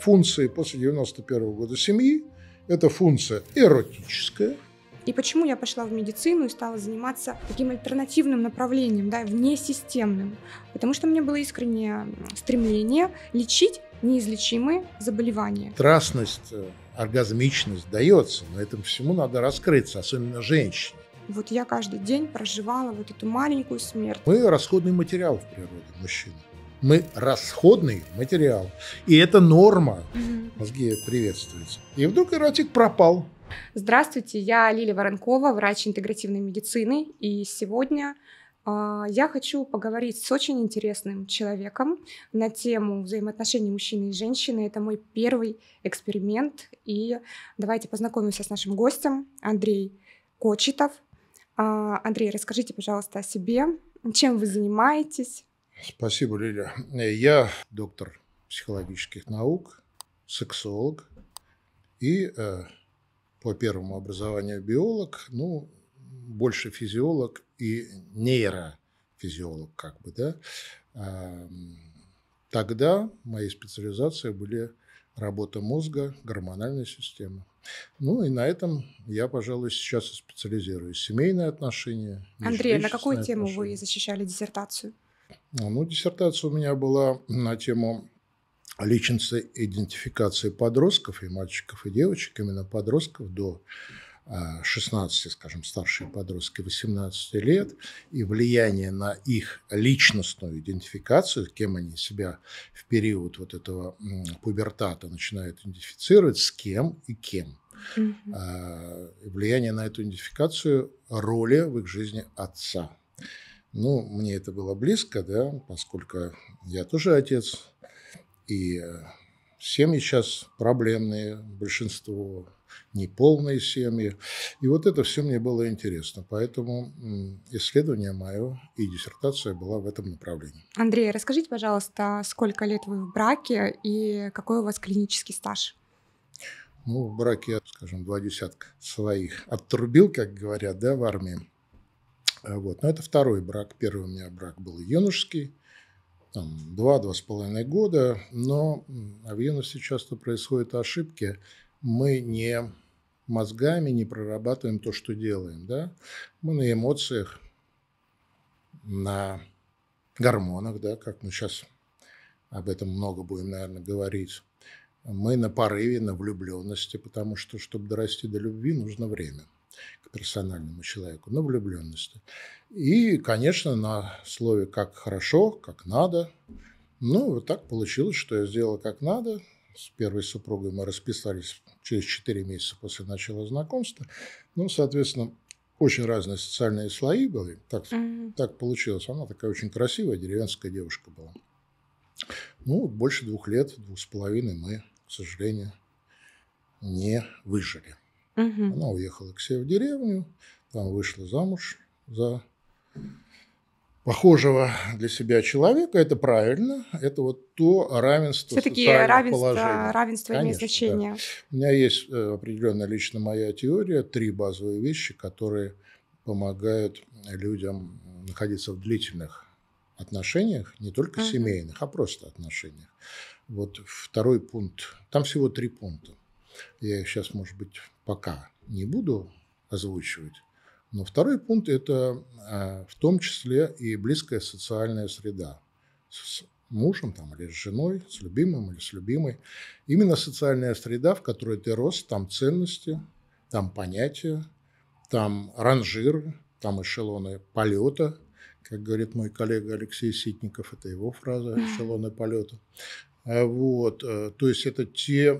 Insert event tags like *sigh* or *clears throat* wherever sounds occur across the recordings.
функции после 91 года семьи. Это функция эротическая. И почему я пошла в медицину и стала заниматься таким альтернативным направлением, да, внесистемным? Потому что у меня было искреннее стремление лечить неизлечимые заболевания. Страстность, э, оргазмичность дается, но этому всему надо раскрыться, особенно женщине. Вот я каждый день проживала вот эту маленькую смерть. Мы расходный материал в природе, мужчины мы расходный материал. И это норма. Угу. Мозги приветствуются. И вдруг эротик пропал. Здравствуйте, я Лилия Воронкова, врач интегративной медицины. И сегодня а, я хочу поговорить с очень интересным человеком на тему взаимоотношений мужчины и женщины. Это мой первый эксперимент. И давайте познакомимся с нашим гостем Андрей Кочетов. А, Андрей, расскажите, пожалуйста, о себе. Чем вы занимаетесь? Спасибо, Лиля. Я доктор психологических наук, сексолог и э, по первому образованию биолог, ну, больше физиолог и нейрофизиолог, как бы, да. Э, тогда мои специализации были работа мозга, гормональная система. Ну и на этом я, пожалуй, сейчас и специализируюсь. Семейные отношения. Андрей, а на какую тему отношения. вы защищали диссертацию? А, ну, диссертация у меня была на тему личностной идентификации подростков и мальчиков, и девочек, именно подростков до 16, а, скажем, старшие подростки 18 лет, и влияние на их личностную идентификацию, кем они себя в период вот этого пубертата начинают идентифицировать, с кем и кем. Mm-hmm. Влияние на эту идентификацию роли в их жизни отца. Ну, мне это было близко, да, поскольку я тоже отец, и э, семьи сейчас проблемные, большинство неполные семьи. И вот это все мне было интересно. Поэтому исследование мое и диссертация была в этом направлении. Андрей, расскажите, пожалуйста, сколько лет вы в браке и какой у вас клинический стаж? Ну, в браке, скажем, два десятка своих. Отрубил, как говорят, да, в армии. А вот. Но это второй брак. Первый у меня брак был юношеский, там, два-два с половиной года, но а в юности часто происходят ошибки. Мы не мозгами не прорабатываем то, что делаем, да? Мы на эмоциях, на гормонах, да, как мы сейчас об этом много будем, наверное, говорить. Мы на порыве, на влюбленности, потому что, чтобы дорасти до любви, нужно время – к персональному человеку, но влюбленности. И, конечно, на слове «как хорошо», «как надо». Ну, вот так получилось, что я сделал «как надо». С первой супругой мы расписались через 4 месяца после начала знакомства. Ну, соответственно, очень разные социальные слои были. Так, mm-hmm. так получилось. Она такая очень красивая деревенская девушка была. Ну, больше двух лет, двух с половиной мы, к сожалению, не выжили. Угу. Она уехала к себе в деревню, там вышла замуж за похожего для себя человека, это правильно, это вот то равенство Все-таки равенство, положений. равенство Конечно, имеет значение. Да. У меня есть э, определенная лично моя теория, три базовые вещи, которые помогают людям находиться в длительных отношениях, не только uh семейных, а просто отношениях. Вот второй пункт, там всего три пункта. Я их сейчас, может быть, пока не буду озвучивать. Но второй пункт – это э, в том числе и близкая социальная среда с мужем там, или с женой, с любимым или с любимой. Именно социальная среда, в которой ты рос, там ценности, там понятия, там ранжиры, там эшелоны полета, как говорит мой коллега Алексей Ситников, это его фраза «эшелоны полета». Э, вот, э, то есть это те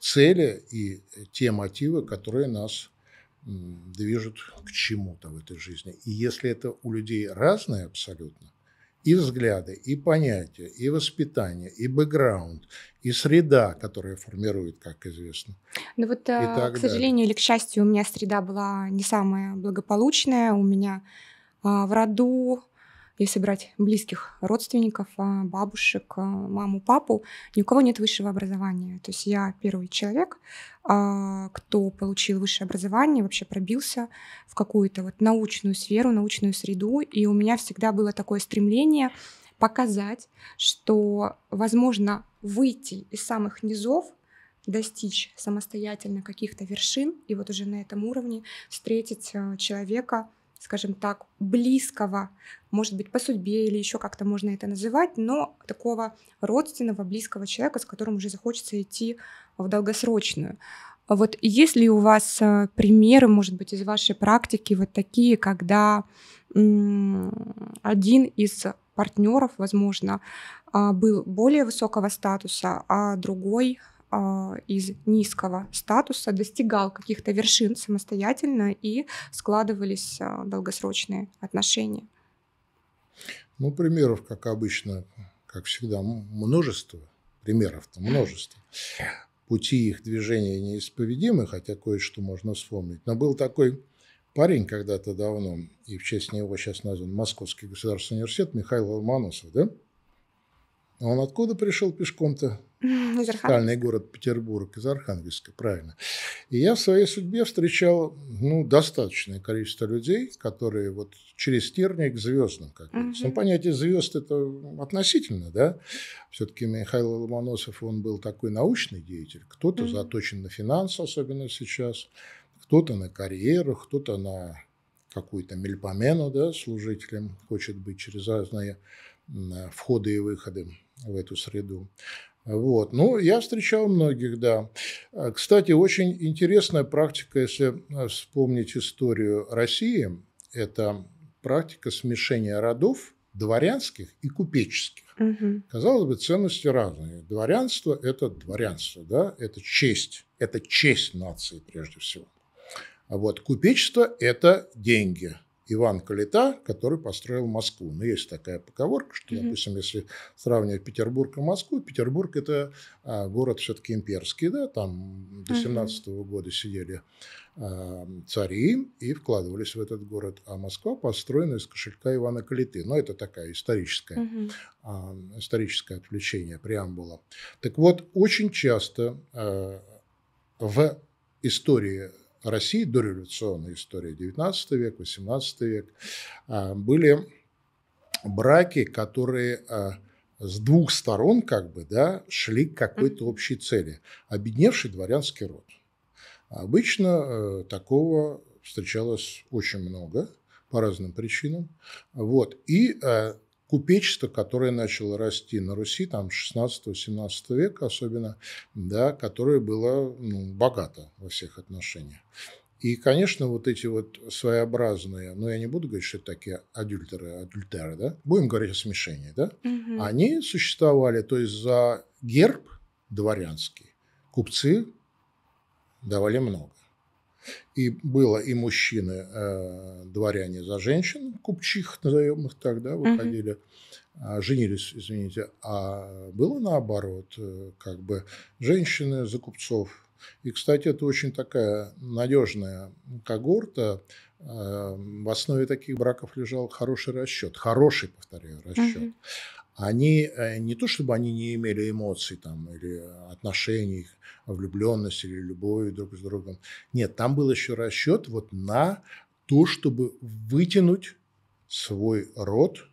цели и те мотивы, которые нас движут к чему-то в этой жизни. И если это у людей разное абсолютно, и взгляды, и понятия, и воспитание, и бэкграунд, и среда, которая формирует, как известно. Ну вот, э, к далее. сожалению или к счастью, у меня среда была не самая благополучная. У меня а, в роду если брать близких родственников, а, бабушек, а, маму, папу, ни у кого нет высшего образования. То есть я первый человек, а, кто получил высшее образование, вообще пробился в какую-то вот научную сферу, научную среду, и у меня всегда было такое стремление показать, что возможно выйти из самых низов, достичь самостоятельно каких-то вершин и вот уже на этом уровне встретить человека, скажем так, близкого, может быть, по судьбе или еще как-то можно это называть, но такого родственного, близкого человека, с которым уже захочется идти в долгосрочную. Вот есть ли у вас э, примеры, может быть, из вашей практики вот такие, когда один из партнеров, возможно, а, был более высокого статуса, а другой а, из низкого статуса достигал каких-то вершин самостоятельно и складывались а, долгосрочные отношения. Ну, примеров, как обычно, как всегда, множество. Примеров-то множество. Пути их движения неисповедимы, хотя кое-что можно вспомнить. Но был такой парень когда-то давно, и в честь него сейчас назван Московский государственный университет, Михаил Ломоносов, да? А он откуда пришел пешком-то? Из Архангельска. город Петербург, из Архангельска, правильно. И я в своей судьбе встречал, ну, достаточное количество людей, которые вот через тернии к звездам, как угу. говорится. Ну, понятие звезд – это относительно, да? Все-таки Михаил Ломоносов, он был такой научный деятель. Кто-то угу. заточен на финансы, особенно сейчас, кто-то на карьеру, кто-то на какую-то мельпомену, да, служителем хочет быть через разные входы и выходы в эту среду. Вот. Ну, я встречал многих, да. А, кстати, очень интересная практика, если а, вспомнить историю России, это практика смешения родов дворянских и купеческих. Угу. Казалось бы, ценности разные. Дворянство – это дворянство, да, это честь, это честь нации прежде всего. А вот купечество – это деньги – Иван Калита, который построил Москву. Но есть такая поговорка, что, mm-hmm. допустим, если сравнивать Петербург и Москву, Петербург – это а, город все-таки имперский, да, там до 17 -го mm-hmm. года сидели а, цари и вкладывались в этот город. А Москва построена из кошелька Ивана Калиты. Но это такая историческая, угу. А, историческое отвлечение, преамбула. Так вот, очень часто а, в истории России, дореволюционная история, 19 век, 18 век, а, были браки, которые а, с двух сторон как бы, да, шли к какой-то общей цели. Обедневший дворянский род. Обычно э, такого встречалось очень много по разным причинам. Вот. И э, купечество, которое начало расти на Руси, там 16-17 века особенно, да, которое было ну, богато во всех отношениях. И, конечно, вот эти вот своеобразные, но ну, я не буду говорить, что это такие адюльтеры, адюльтеры, да, будем говорить о смешении, да, угу. они существовали, то есть за герб дворянский купцы давали много. И было и мужчины, э, дворяне за женщин, купчих, назовем их так, да, выходили. Угу. А, женились, извините, а было наоборот, э, как бы женщины за купцов, и, кстати, это очень такая надежная когорта. Э, в основе таких браков лежал хороший расчет, хороший, повторяю, расчет. Угу они э, не то чтобы они не имели эмоций там, или отношений, влюбленности или любовь друг с другом. Нет, там был еще расчет вот на то, чтобы вытянуть свой род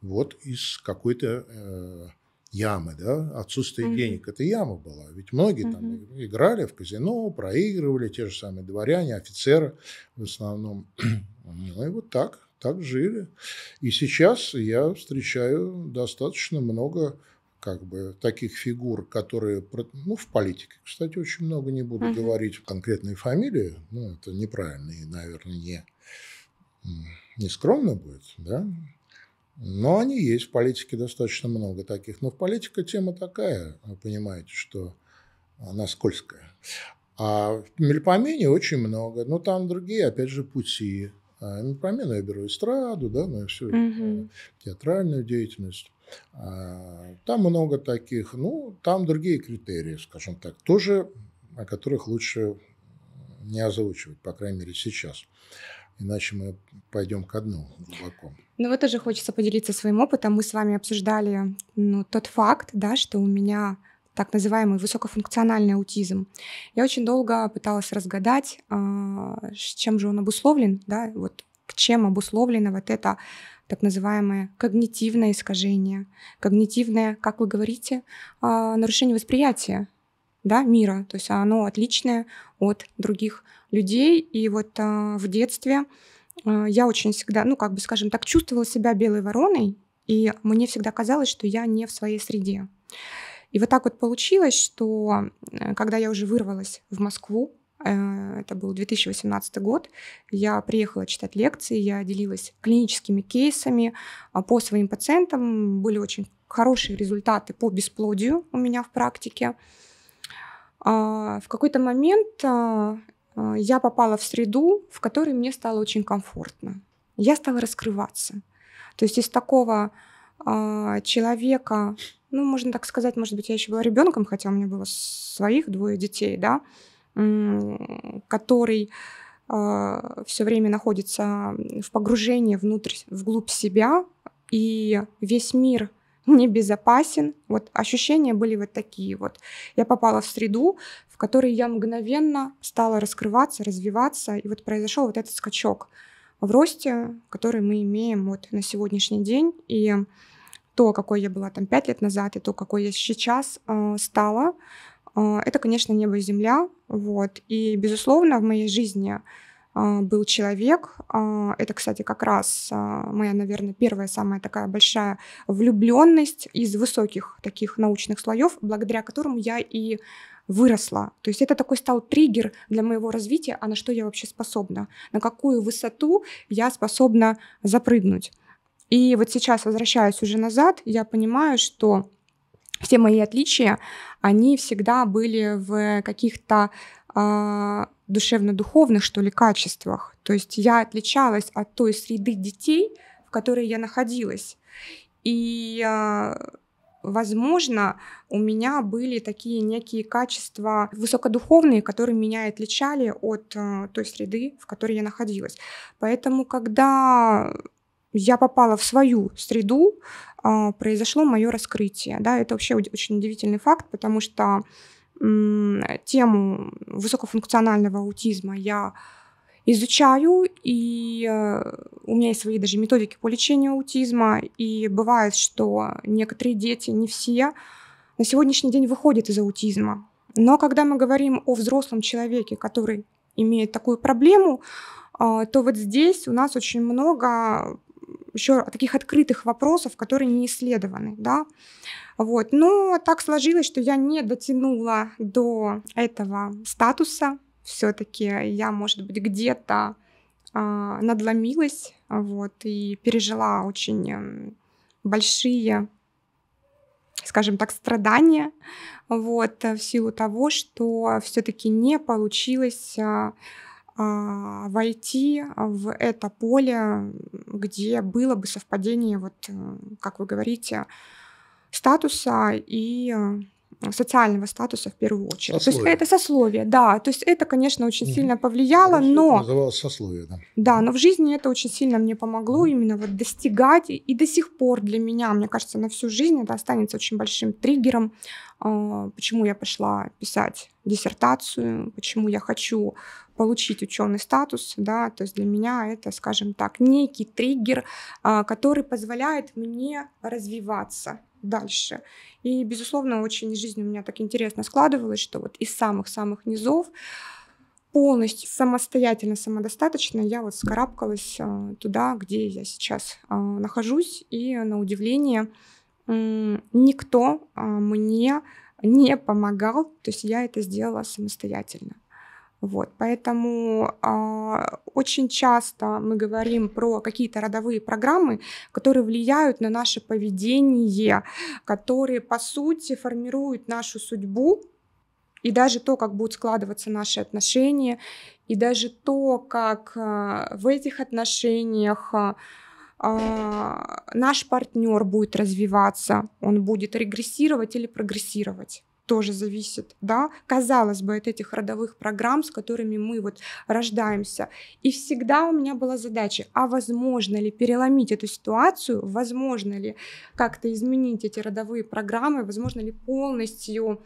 вот из какой-то э, ямы, да, отсутствие mm-hmm. денег. Это яма была. Ведь многие mm-hmm. там играли в казино, проигрывали, те же самые дворяне, офицеры в основном. *clears throat* ну и вот так так жили. И сейчас я встречаю достаточно много как бы таких фигур, которые, ну, в политике, кстати, очень много не буду uh-huh. говорить конкретные фамилии, ну, это неправильно и, наверное, не, не скромно будет, да, но они есть в политике достаточно много таких. Но в политике тема такая, вы понимаете, что она скользкая. А в Мельпомене очень много. Но там другие, опять же, пути. А, ну, Например, я беру эстраду, да, на ну, всю угу. театральную деятельность. А, там много таких, ну, там другие критерии, скажем так, тоже о которых лучше не озвучивать, по крайней мере, сейчас. Иначе мы пойдем ко дну глубоко. Ну вот тоже хочется поделиться своим опытом. Мы с вами обсуждали ну, тот факт, да, что у меня так называемый высокофункциональный аутизм. Я очень долго пыталась разгадать, а, чем же он обусловлен, да, вот к чем обусловлено вот это так называемое когнитивное искажение, когнитивное, как вы говорите, а, нарушение восприятия да, мира, то есть оно отличное от других людей. И вот а, в детстве я очень всегда, ну как бы, скажем так, чувствовала себя белой вороной, и мне всегда казалось, что я не в своей среде. И вот так вот получилось, что э, когда я уже вырвалась в Москву, э, это был 2018 год, я приехала читать лекции, я делилась клиническими кейсами а, по своим пациентам, были очень хорошие результаты по бесплодию у меня в практике. А, в какой-то момент а, я попала в среду, в которой мне стало очень комфортно. Я стала раскрываться. То есть из такого человека, ну, можно так сказать, может быть, я еще была ребенком, хотя у меня было своих двое детей, да, который э, а, все время находится в погружении внутрь, вглубь себя, и весь мир небезопасен. Вот ощущения были вот такие вот. Я попала в среду, в которой я мгновенно стала раскрываться, развиваться, и вот произошел вот этот скачок в росте, который мы имеем вот на сегодняшний день, и то, какой я была там пять лет назад, и то, какой я сейчас э, стала, э, это, конечно, небо и земля. Вот. И, безусловно, в моей жизни э, был человек. Э, это, кстати, как раз э, моя, наверное, первая самая такая большая влюбленность из высоких таких научных слоев, благодаря которому я и выросла. То есть это такой стал триггер для моего развития, а на что я вообще способна, на какую высоту я способна запрыгнуть. И вот сейчас, возвращаясь уже назад, я понимаю, что все мои отличия, они всегда были в каких-то э, душевно-духовных, что ли, качествах. То есть я отличалась от той среды детей, в которой я находилась. И, э, возможно, у меня были такие некие качества высокодуховные, которые меня отличали от э, той среды, в которой я находилась. Поэтому, когда я попала в свою среду, а, произошло мое раскрытие. Да, это вообще очень удивительный факт, потому что тему высокофункционального аутизма я изучаю, и э, у меня есть свои даже методики по лечению аутизма, и бывает, что некоторые дети, не все, на сегодняшний день выходят из аутизма. Но когда мы говорим о взрослом человеке, который имеет такую проблему, а, то вот здесь у нас очень много еще таких открытых вопросов, которые не исследованы, да. Вот. Но так сложилось, что я не дотянула до этого статуса. Все-таки я, может быть, где-то э, надломилась, вот, и пережила очень эм, большие скажем так, страдания, вот, в силу того, что все-таки не получилось а, а, войти в это поле, где было бы совпадение, вот, э, как вы говорите, статуса и э, Э, социального статуса в первую очередь. Сословие. То есть это сословие, да. То есть это, конечно, очень угу. сильно повлияло, Хорошо, но... Называлось сословие, да. Да, но в жизни это очень сильно мне помогло угу. именно вот достигать. И, и до сих пор для меня, мне кажется, на всю жизнь это останется очень большим триггером, э, почему я пошла писать диссертацию, почему я хочу получить ученый статус, да, то есть для меня это, скажем так, некий триггер, а, который позволяет мне развиваться, дальше. И, безусловно, очень жизнь у меня так интересно складывалась, что вот из самых-самых низов полностью самостоятельно, самодостаточно я вот скарабкалась э, туда, где я сейчас э, нахожусь. И, на удивление, никто э, мне не помогал, то есть я это сделала самостоятельно. Вот, поэтому э, очень часто мы говорим про какие-то родовые программы, которые влияют на наше поведение, которые, по сути, формируют нашу судьбу и даже то, как будут складываться наши отношения, и даже то, как э, в этих отношениях э, наш партнер будет развиваться, он будет регрессировать или прогрессировать тоже зависит, да, казалось бы, от этих родовых программ, с которыми мы вот рождаемся. И всегда у меня была задача, а возможно ли переломить эту ситуацию, возможно ли как-то изменить эти родовые программы, возможно ли полностью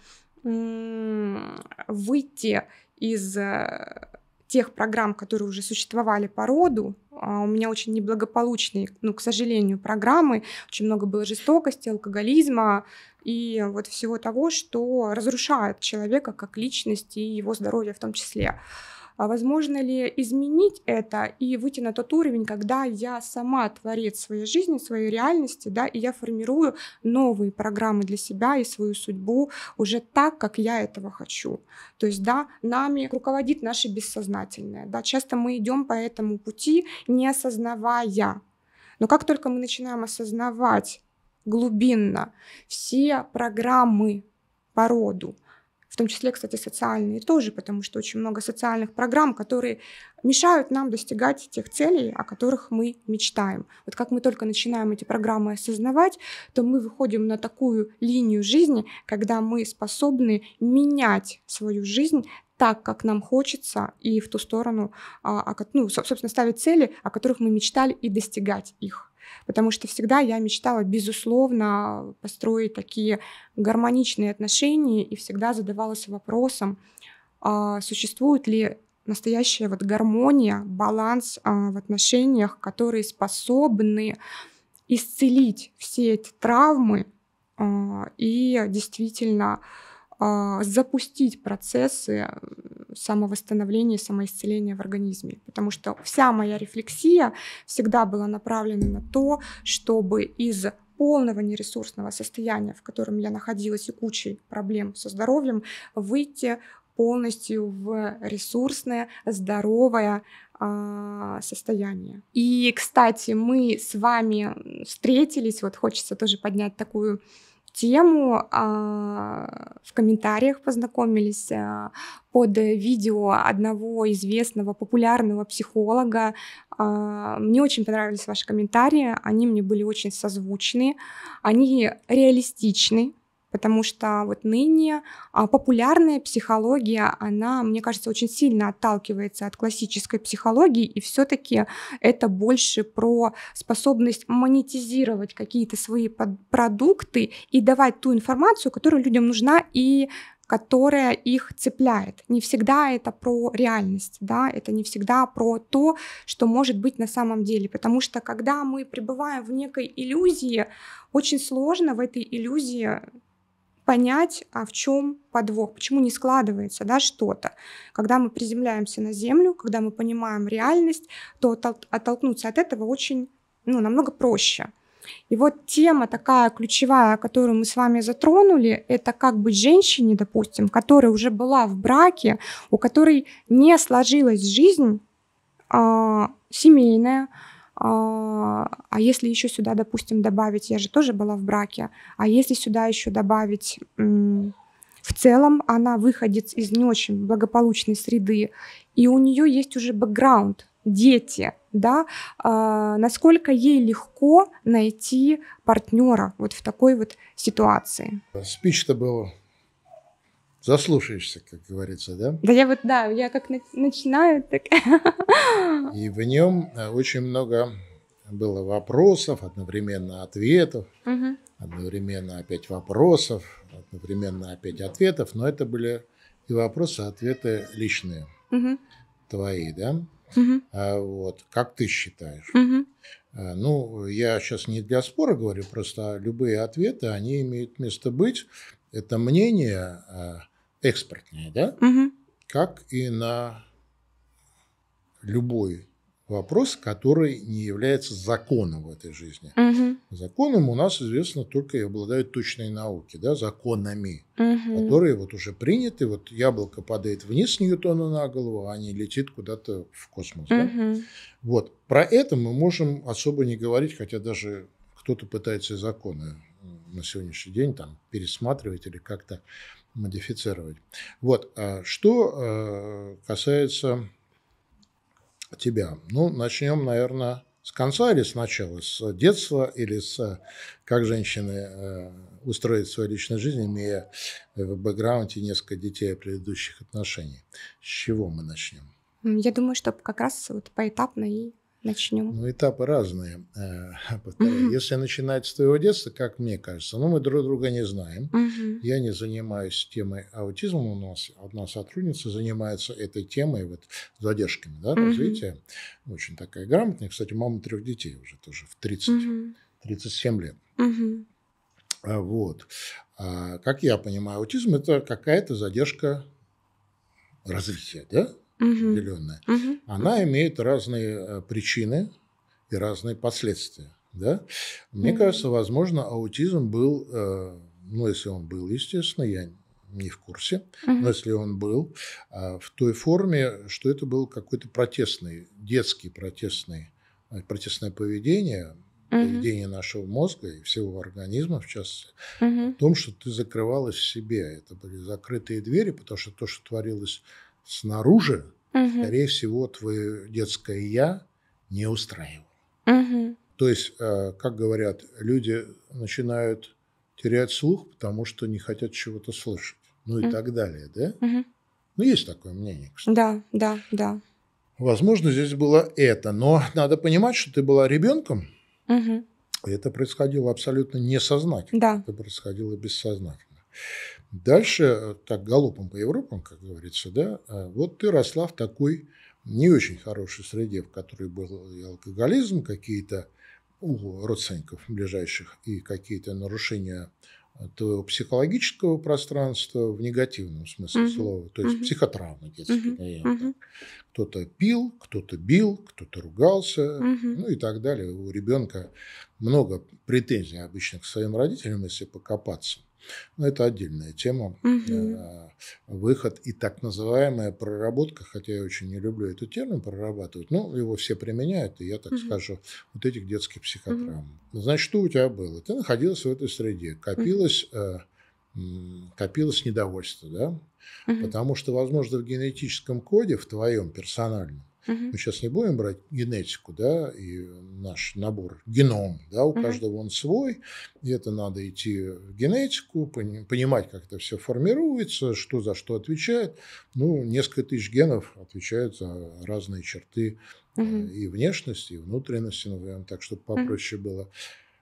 выйти из э, тех программ, которые уже существовали по роду, а у меня очень неблагополучные, ну, к сожалению, программы, очень много было жестокости, алкоголизма, и вот всего того, что разрушает человека как личность и его здоровье в том числе. А возможно ли изменить это и выйти на тот уровень, когда я сама творец своей жизни, своей реальности, да, и я формирую новые программы для себя и свою судьбу уже так, как я этого хочу. То есть, да, нами руководит наше бессознательное, да, часто мы идем по этому пути, не осознавая. Но как только мы начинаем осознавать глубинно все программы по роду, в том числе, кстати, социальные тоже, потому что очень много социальных программ, которые мешают нам достигать тех целей, о которых мы мечтаем. Вот как мы только начинаем эти программы осознавать, то мы выходим на такую линию жизни, когда мы способны менять свою жизнь так, как нам хочется, и в ту сторону, а, ну, собственно, ставить цели, о которых мы мечтали, и достигать их потому что всегда я мечтала, безусловно, построить такие гармоничные отношения и всегда задавалась вопросом, а существует ли настоящая вот гармония, баланс а, в отношениях, которые способны исцелить все эти травмы а, и действительно а, запустить процессы самовосстановления, самоисцеления в организме. Потому что вся моя рефлексия всегда была направлена на то, чтобы из полного нересурсного состояния, в котором я находилась и кучей проблем со здоровьем, выйти полностью в ресурсное, здоровое а, состояние. И, кстати, мы с вами встретились, вот хочется тоже поднять такую тему. А, в комментариях познакомились а, под видео одного известного популярного психолога. А, мне очень понравились ваши комментарии, они мне были очень созвучны, они реалистичны, потому что вот ныне а, популярная психология, она, мне кажется, очень сильно отталкивается от классической психологии, и все-таки это больше про способность монетизировать какие-то свои продукты и давать ту информацию, которая людям нужна и которая их цепляет. Не всегда это про реальность, да, это не всегда про то, что может быть на самом деле, потому что когда мы пребываем в некой иллюзии, очень сложно в этой иллюзии понять, а в чем подвох, почему не складывается да, что-то. Когда мы приземляемся на землю, когда мы понимаем реальность, то оттолкнуться от этого очень, ну, намного проще. И вот тема такая ключевая, которую мы с вами затронули, это как быть женщине, допустим, которая уже была в браке, у которой не сложилась жизнь э, семейная, а, а если еще сюда, допустим, добавить, я же тоже была в браке, а если сюда еще добавить, в целом она выходит из не очень благополучной среды, и у нее есть уже бэкграунд, дети, да, а, насколько ей легко найти партнера вот в такой вот ситуации. Спич-то был заслушаешься, как говорится, да? Да, я вот, да, я как начинаю, так... *laughs* И в нем э, очень много было вопросов, одновременно ответов, угу. одновременно опять вопросов, одновременно опять ответов, но это были и вопросы, и ответы личные, угу. твои, да? Угу. вот, как ты считаешь? Угу. ну, я сейчас не для спора говорю, просто любые ответы, они имеют место быть. Это мнение, а, экспортная, да, угу. как и на любой вопрос, который не является законом в этой жизни. Угу. Законом у нас известно только и обладают точные науки, да, законами, угу. которые вот уже приняты. Вот яблоко падает вниз Ньютона на голову, а не летит куда-то в космос. Угу. Да? Вот про это мы можем особо не говорить, хотя даже кто-то пытается законы на сегодняшний день там пересматривать или как-то модифицировать. Вот, а что э, касается тебя. Ну, начнем, наверное, с конца или с начала, с детства или с э, как женщины э, устроить свою личную жизнь, имея в бэкграунде несколько детей предыдущих отношений. С чего мы начнем? Я думаю, что как раз вот поэтапно и начнем? Ну, этапы разные. Э, *laughs* повторяю. Если начинать с твоего детства, как мне кажется, ну, мы друг друга не знаем. Угу. Я не занимаюсь темой аутизма. У нас одна сотрудница занимается этой темой, вот с задержками да, угу. развития. Очень такая грамотная. Кстати, мама трех детей уже тоже в 30, угу. 37 лет. Угу. Вот. А, как я понимаю, аутизм – это какая-то задержка развития, да? определенная, угу. она имеет разные э, причины и разные последствия. Да? Мне угу. кажется, возможно, аутизм был, э, ну, если он был, естественно, я не в курсе, угу. но если он был, э, в той форме, что это был какой-то протестный, детский протестный, протестное поведение, угу. поведение нашего мозга и всего организма, в частности, угу. в том, что ты закрывалась в себе. Это были закрытые двери, потому что то, что творилось снаружи, угу. скорее всего, твое детское я не устраивало. Угу. То есть, э, как говорят, люди начинают терять слух, потому что не хотят чего-то слышать. Ну и угу. так далее, да? Угу. Ну, есть такое мнение, кстати. Да, да, да. Возможно, здесь было это, но надо понимать, что ты была ребенком, угу. и это происходило абсолютно несознательно. Да. Это происходило бессознательно. Дальше, э, так галопом по Европам, как говорится, да, а вот ты росла в такой не очень хорошей среде, в которой был и алкоголизм, какие-то у родственников ближайших и какие-то нарушения э, твоего психологического пространства в негативном смысле uh-huh. слова, то есть uh-huh. психотравмы детские. Uh-huh. Uh-huh. Кто-то пил, кто-то бил, кто-то ругался, uh-huh. ну и так далее. У ребенка много претензий обычно к своим родителям, если покопаться. Но ну, это отдельная тема. Угу. Выход и так называемая проработка, хотя я очень не люблю этот термин прорабатывать, но ну, его все применяют, и я так угу. скажу, вот этих детских психотравм. Угу. Значит, что у тебя было? Ты находилась в этой среде, копилась э, копилось недовольство, да? Угу. Потому что, возможно, в генетическом коде, в твоем персональном, Угу. Мы сейчас не будем брать генетику, да, и наш набор геном, да, у угу. каждого он свой, и это надо идти в генетику, понимать, как это все формируется, что за что отвечает. Ну, несколько тысяч генов отвечают за разные черты угу. и внешности, и внутренности, назовем так, чтобы попроще угу. было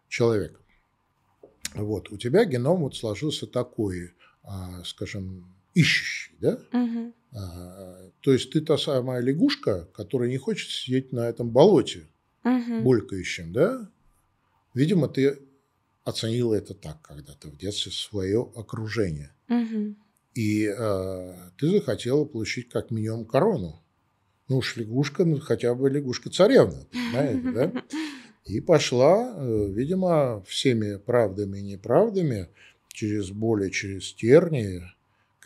человека. Вот, у тебя геном вот сложился такой, а, скажем, ищущий, да? Угу. То есть ты та самая лягушка, которая не хочет сидеть на этом болоте угу. булькающем, да? Видимо, ты оценила это так когда-то в детстве, свое окружение. Угу. И э, ты захотела получить как минимум корону. Ну уж лягушка, ну, хотя бы лягушка-царевна, понимаете, да? *laughs* И пошла, э, видимо, всеми правдами и неправдами, через боли, через тернии,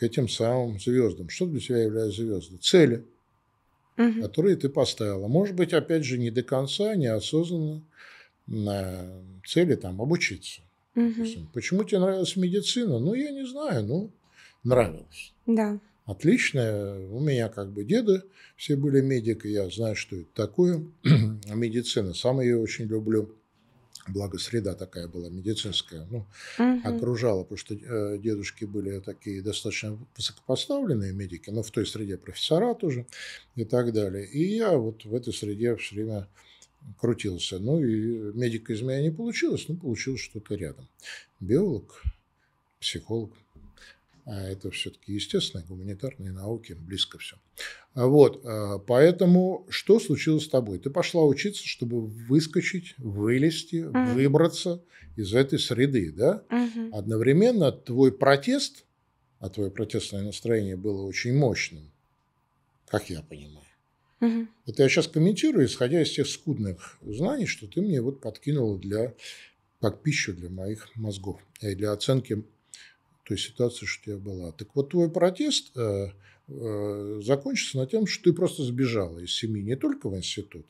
этим самым звездам. Что для тебя являются звезды? Цели, угу. которые ты поставила. Может быть, опять же, не до конца, а неосознанно на цели там обучиться. Угу. почему тебе нравилась медицина? Ну, я не знаю, ну, нравилась. Да. Отлично. У меня как бы деды все были медики, я знаю, что это такое. *clears throat* Медицина, сам ее очень люблю благо среда такая была медицинская, ну, угу. окружала, потому что э, дедушки были такие достаточно высокопоставленные медики, но в той среде профессора тоже и так далее. И я вот в этой среде все время крутился. Ну и медика из меня не получилось, но получилось что-то рядом. Биолог, психолог. А это все-таки естественно, гуманитарные науки близко все. А вот, а, поэтому что случилось с тобой? Ты пошла учиться, чтобы выскочить, вылезти, Mm -hmm. выбраться из этой среды, да? Mm -hmm. Одновременно твой протест, а твое протестное настроение было очень мощным, как я понимаю. Mm -hmm. Это я сейчас комментирую, исходя из тех скудных знаний, что ты мне вот подкинула для как пищу для моих мозгов и э, для оценки той ситуации, что у тебя была. Так вот, твой протест э, э, закончится на тем, что ты просто сбежала из семьи не только в институт,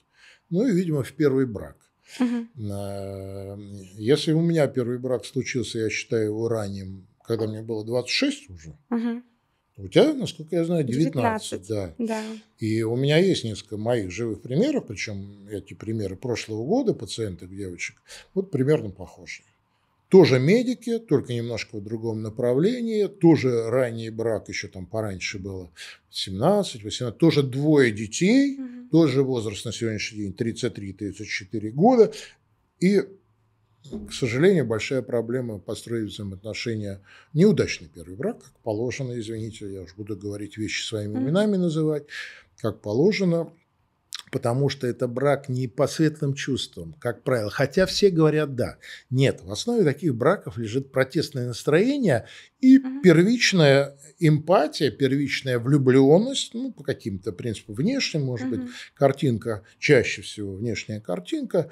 но и, видимо, в первый брак. Угу. Если у меня первый брак случился, я считаю его ранним, когда мне было 26 уже, угу. у тебя, насколько я знаю, 19. 19 да. да. И у меня есть несколько моих живых примеров, причем эти примеры прошлого года пациенток, девочек, вот примерно похожие. Тоже медики, только немножко в другом направлении, тоже ранний брак, еще там пораньше было, 17-18, тоже двое детей, Mm -hmm. тоже возраст на сегодняшний день 33-34 года. И, к сожалению, большая проблема построить взаимоотношения. Неудачный первый брак, как положено, извините, я уже буду говорить вещи своими именами называть, как положено, потому что это брак не по светлым чувствам, как правило. Хотя все говорят «да». Нет, в основе таких браков лежит протестное настроение и первичная эмпатия, первичная влюбленность, ну, по каким-то принципам внешним, может быть, картинка, чаще всего внешняя картинка, э,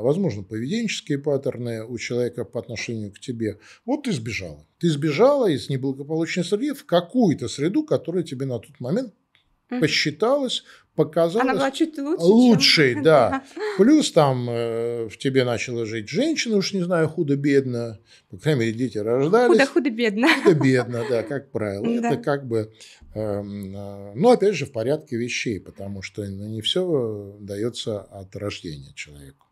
возможно, поведенческие паттерны у человека по отношению к тебе. Вот ты сбежала. Ты сбежала из неблагополучной среды в какую-то среду, которая тебе на тот момент mm-hmm. посчиталась, показалась Она чуть лучше, лучшей, чем... *laughs* да. Плюс там э, в тебе начала жить женщина, уж не знаю, худо-бедно, по крайней мере, дети рождались. Худо-худо-бедно. Худо-бедно, да, как правило. *laughs* Да. Это как бы, эм, э, ну, опять же, в порядке вещей, потому что не все э, дается от рождения человеку.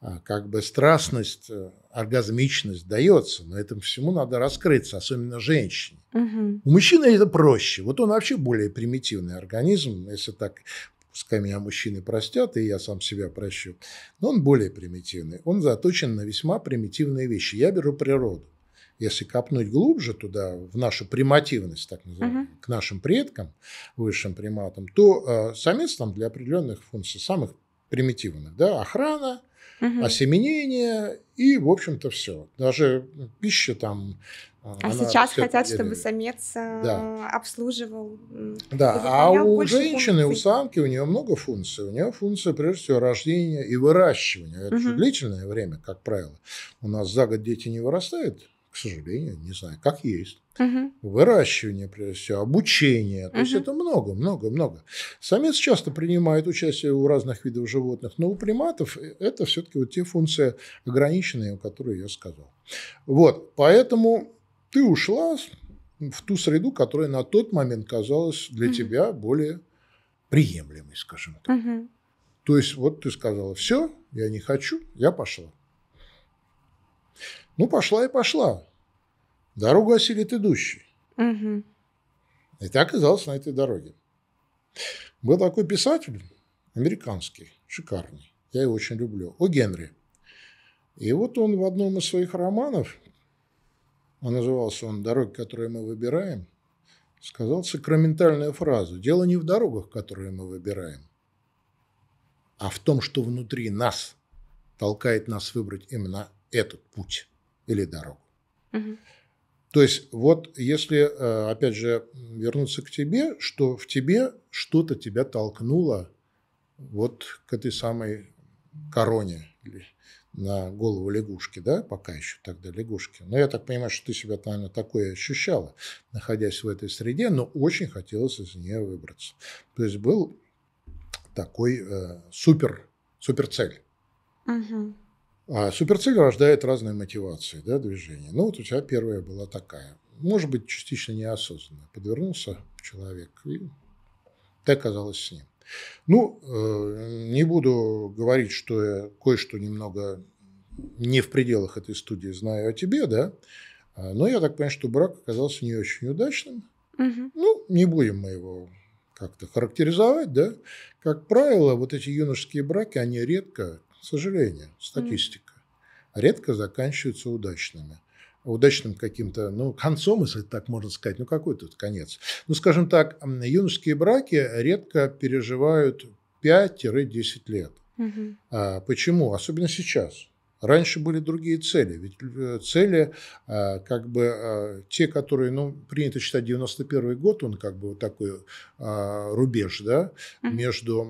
А, как бы страстность, э, оргазмичность дается, но этому всему надо раскрыться, особенно женщине. Угу. У мужчины это проще. Вот он вообще более примитивный организм, если так пускай меня мужчины простят, и я сам себя прощу, но он более примитивный. Он заточен на весьма примитивные вещи. Я беру природу. Если копнуть глубже туда, в нашу примативность, так называемую, uh-huh. к нашим предкам, высшим приматам, то э, самец там для определенных функций, самых примитивных, да, охрана, угу. осеменение и, в общем-то, все. Даже пища там... А, а сейчас хотят, чтобы самец э, да. обслуживал. Да, а у женщины, функций. у самки, у нее много функций. У нее функция, прежде всего, рождения и выращивания. Это угу. длительное время, как правило. У нас за год дети не вырастают к сожалению, не знаю, как есть. Угу. Выращивание, прежде всего, обучение. То угу. есть это много, много, много. Самец часто принимает участие у разных видов животных, но у приматов э, это все-таки вот те функции ограниченные, которых я сказал. Вот, поэтому ты ушла в ту среду, которая на тот момент казалась для угу. тебя более приемлемой, скажем так. Угу. То есть вот ты сказала, все, я не хочу, я пошла. Ну, пошла и пошла. Дорогу осилит идущий. Угу. И ты оказался на этой дороге. Был такой писатель, американский, шикарный. Я его очень люблю. О Генри. И вот он в одном из своих романов, он а назывался он «Дороги, которые мы выбираем», сказал сакраментальную фразу. Дело не в дорогах, которые мы выбираем, а в том, что внутри нас толкает нас выбрать именно этот путь или дорогу. Угу. То есть вот если, э, опять же, вернуться к тебе, что в тебе что-то тебя толкнуло вот к этой самой короне на голову лягушки, да, пока еще тогда лягушки. Но я так понимаю, что ты себя, наверное, такое ощущала, находясь в этой среде, но очень хотелось из нее выбраться. То есть был такой э, супер, супер цель. Угу. А суперцель рождает разные мотивации да, движения. Ну, вот у тебя первая была такая. Может быть, частично неосознанно. Подвернулся человек, и ты оказалась с ним. Ну, э, не буду говорить, что я кое-что немного не в пределах этой студии знаю о тебе, да, а, но я так понимаю, что брак оказался не очень удачным. Угу. Ну, не будем мы его как-то характеризовать, да. Как правило, вот эти юношеские браки, они редко сожалению, статистика. Mm. Редко заканчиваются удачными удачным каким-то, ну, концом, если так можно сказать, ну, какой тут конец. Ну, скажем так, юношеские браки редко переживают 5-10 лет. Угу. А, почему? Особенно сейчас. Раньше были другие цели, ведь э, цели э, как бы э, те, которые, ну, принято считать 91 год, он как бы вот такой рубеж, да, между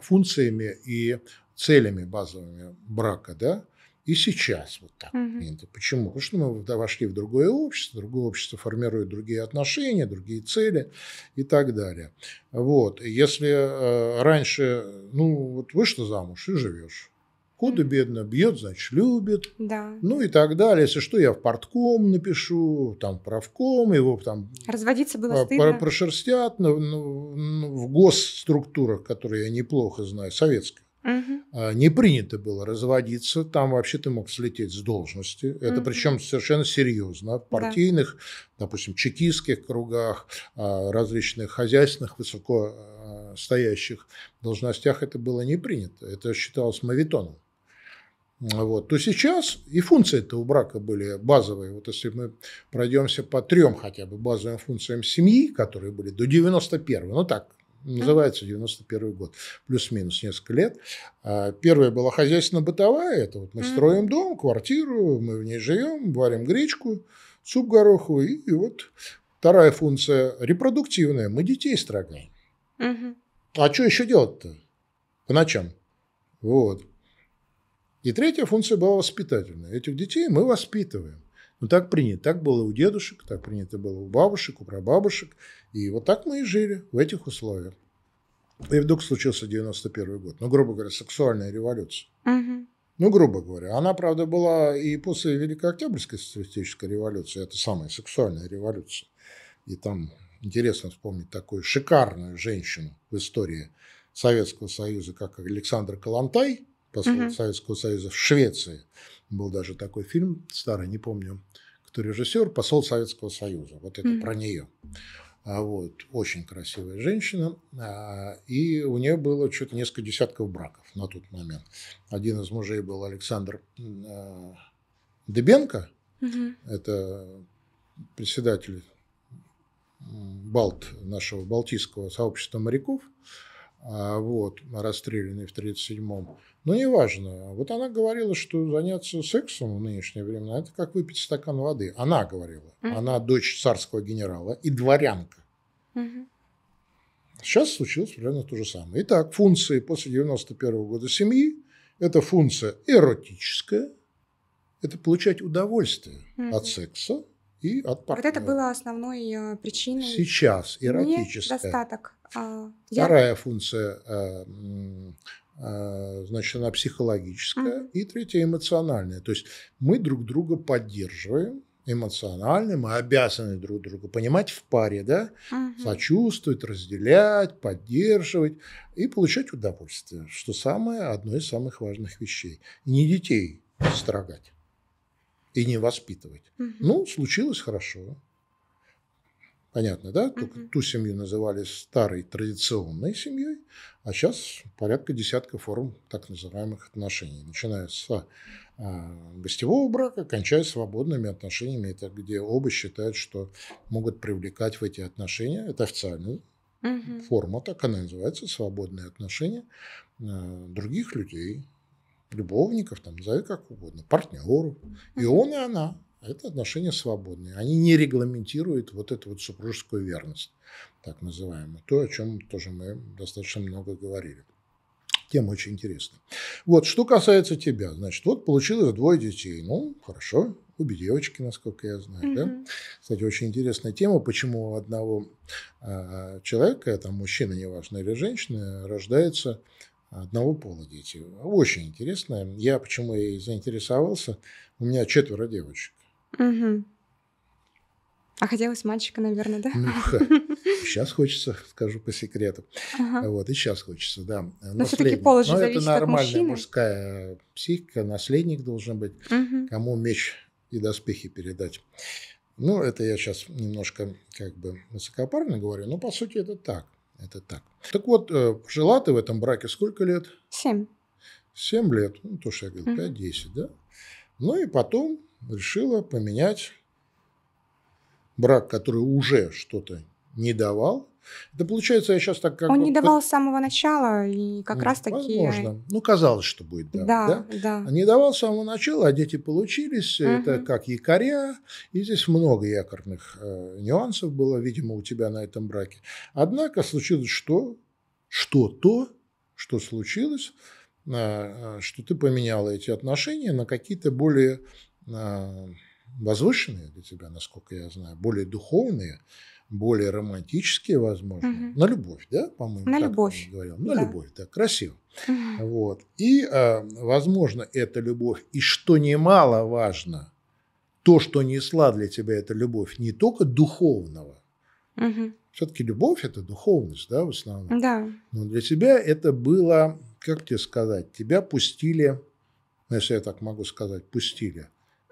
функциями и целями базовыми брака, да, и сейчас вот так угу. принято. Почему? Потому что мы вошли в другое общество, другое общество формирует другие отношения, другие цели и так далее. Вот. Если э, раньше, ну, вот вышла замуж и живешь. Худо-бедно, бьет, значит, любит. Да. Ну и так далее. Если что, я в портком напишу, там, правком, его там... Разводиться было а, стыдно. Прошерстят в, в госструктурах, которые я неплохо знаю, советских. Угу. Не принято было разводиться, там вообще ты мог слететь с должности. Это угу. причем совершенно серьезно. В партийных, да. допустим, чекистских кругах, а, различных хозяйственных высокостоящих должностях это было не принято. Это считалось мавитоном вот, то сейчас и функции этого брака были базовые. Вот если мы пройдемся по трем хотя бы базовым функциям семьи, которые были до 91-го, ну так, называется 91 год, плюс-минус несколько лет. А, первая была хозяйственно-бытовая, это вот мы строим дом, квартиру, мы в ней живем, варим гречку, суп гороховый, и, и вот вторая функция репродуктивная, мы детей строгаем. Угу. А что еще делать-то по ночам? Вот. И третья функция была воспитательная. Этих детей мы воспитываем. Ну, так принято. Так было у дедушек, так принято было у бабушек, у прабабушек. И вот так мы и жили в этих условиях. И вдруг случился 91 год. Ну, грубо говоря, сексуальная революция. Угу. Ну, грубо говоря. Она, правда, была и после Великой Октябрьской социалистической революции. Это самая сексуальная революция. И там интересно вспомнить такую шикарную женщину в истории Советского Союза, как Александр Калантай, посол угу. Советского Союза в Швеции. Был даже такой фильм, старый, не помню, кто режиссер, посол Советского Союза. Вот это угу. про нее. А, вот, очень красивая женщина. А, и у нее было что-то несколько десятков браков на тот момент. Один из мужей был Александр а, Дебенко. Угу. Это председатель Балт, нашего Балтийского сообщества моряков, вот, расстрелянный в 1937-м. Но неважно. Вот она говорила, что заняться сексом в нынешнее время – это как выпить стакан воды. Она говорила. Mm-hmm. Она дочь царского генерала и дворянка. Mm-hmm. Сейчас случилось примерно то же самое. Итак, функции после 91 года семьи – это функция эротическая, это получать удовольствие mm-hmm. от секса и от партнера. Вот это было основной э, причиной. Сейчас эротическая. Недостаток. А, Вторая функция э, а, значит, она психологическая, mm-hmm. и третья эмоциональная. То есть мы друг друга поддерживаем эмоционально, мы обязаны друг друга понимать в паре, да, mm-hmm. сочувствовать, разделять, поддерживать и получать удовольствие, что самое одно из самых важных вещей. не детей строгать и не воспитывать. Mm-hmm. Ну, случилось хорошо, Понятно, да? Только mm-hmm. ту семью называли старой традиционной семьей, а сейчас порядка десятка форм так называемых отношений. Начиная с э, гостевого брака, кончая свободными отношениями, это где оба считают, что могут привлекать в эти отношения, это официальная mm-hmm. форма, так она называется, свободные отношения э, других людей, любовников, там, назови как угодно, партнеров. Mm-hmm. И он, и она это отношения свободные. Они не регламентируют вот эту вот супружескую верность, так называемую. То, о чем тоже мы достаточно много говорили. Тема очень интересная. Вот, что касается тебя, значит, вот получилось двое детей. Ну, хорошо, обе девочки, насколько я знаю. Mm-hmm. Да? Кстати, очень интересная тема, почему у одного а, человека, там мужчина, неважно, или женщина, рождается одного пола дети. Очень интересная. Я почему и заинтересовался. У меня четверо девочек. Угу. А хотелось мальчика, наверное, да? Ну, *laughs* сейчас хочется, скажу по секрету. Ага. Вот, и сейчас хочется, да. Но наследник. все-таки пол же Но зависит это нормальная от мужская психика, наследник должен быть, угу. кому меч и доспехи передать. Ну, это я сейчас немножко как бы высокопарно говорю, но по сути это так. Это так. Так вот, э, жила ты в этом браке сколько лет? Семь. Семь лет. Ну, то, что я говорил, пять-десять, да? Ну и потом решила поменять брак, который уже что-то не давал. Это получается, я сейчас так как... Он не давал с самого начала, и как ну, раз таки... Возможно. Ну, казалось, что будет давать, да? Да, да. А не давал с самого начала, а дети получились, угу. это как якоря, и здесь много якорных э, нюансов было, видимо, у тебя на этом браке. Однако случилось что? Что то, что случилось, э, э, что ты поменяла эти отношения на какие-то более а, возвышенные для тебя, насколько я знаю, более духовные, более романтические, возможно, угу. на любовь, да, по-моему, на любовь, говорил, на да. любовь, да, красиво, угу. вот. И, а, возможно, эта любовь и что немаловажно, то, что несла для тебя эта любовь, не только духовного. Угу. Все-таки любовь это духовность, да, в основном. Да. Но для тебя это было, как тебе сказать, тебя пустили, ну, если я так могу сказать, пустили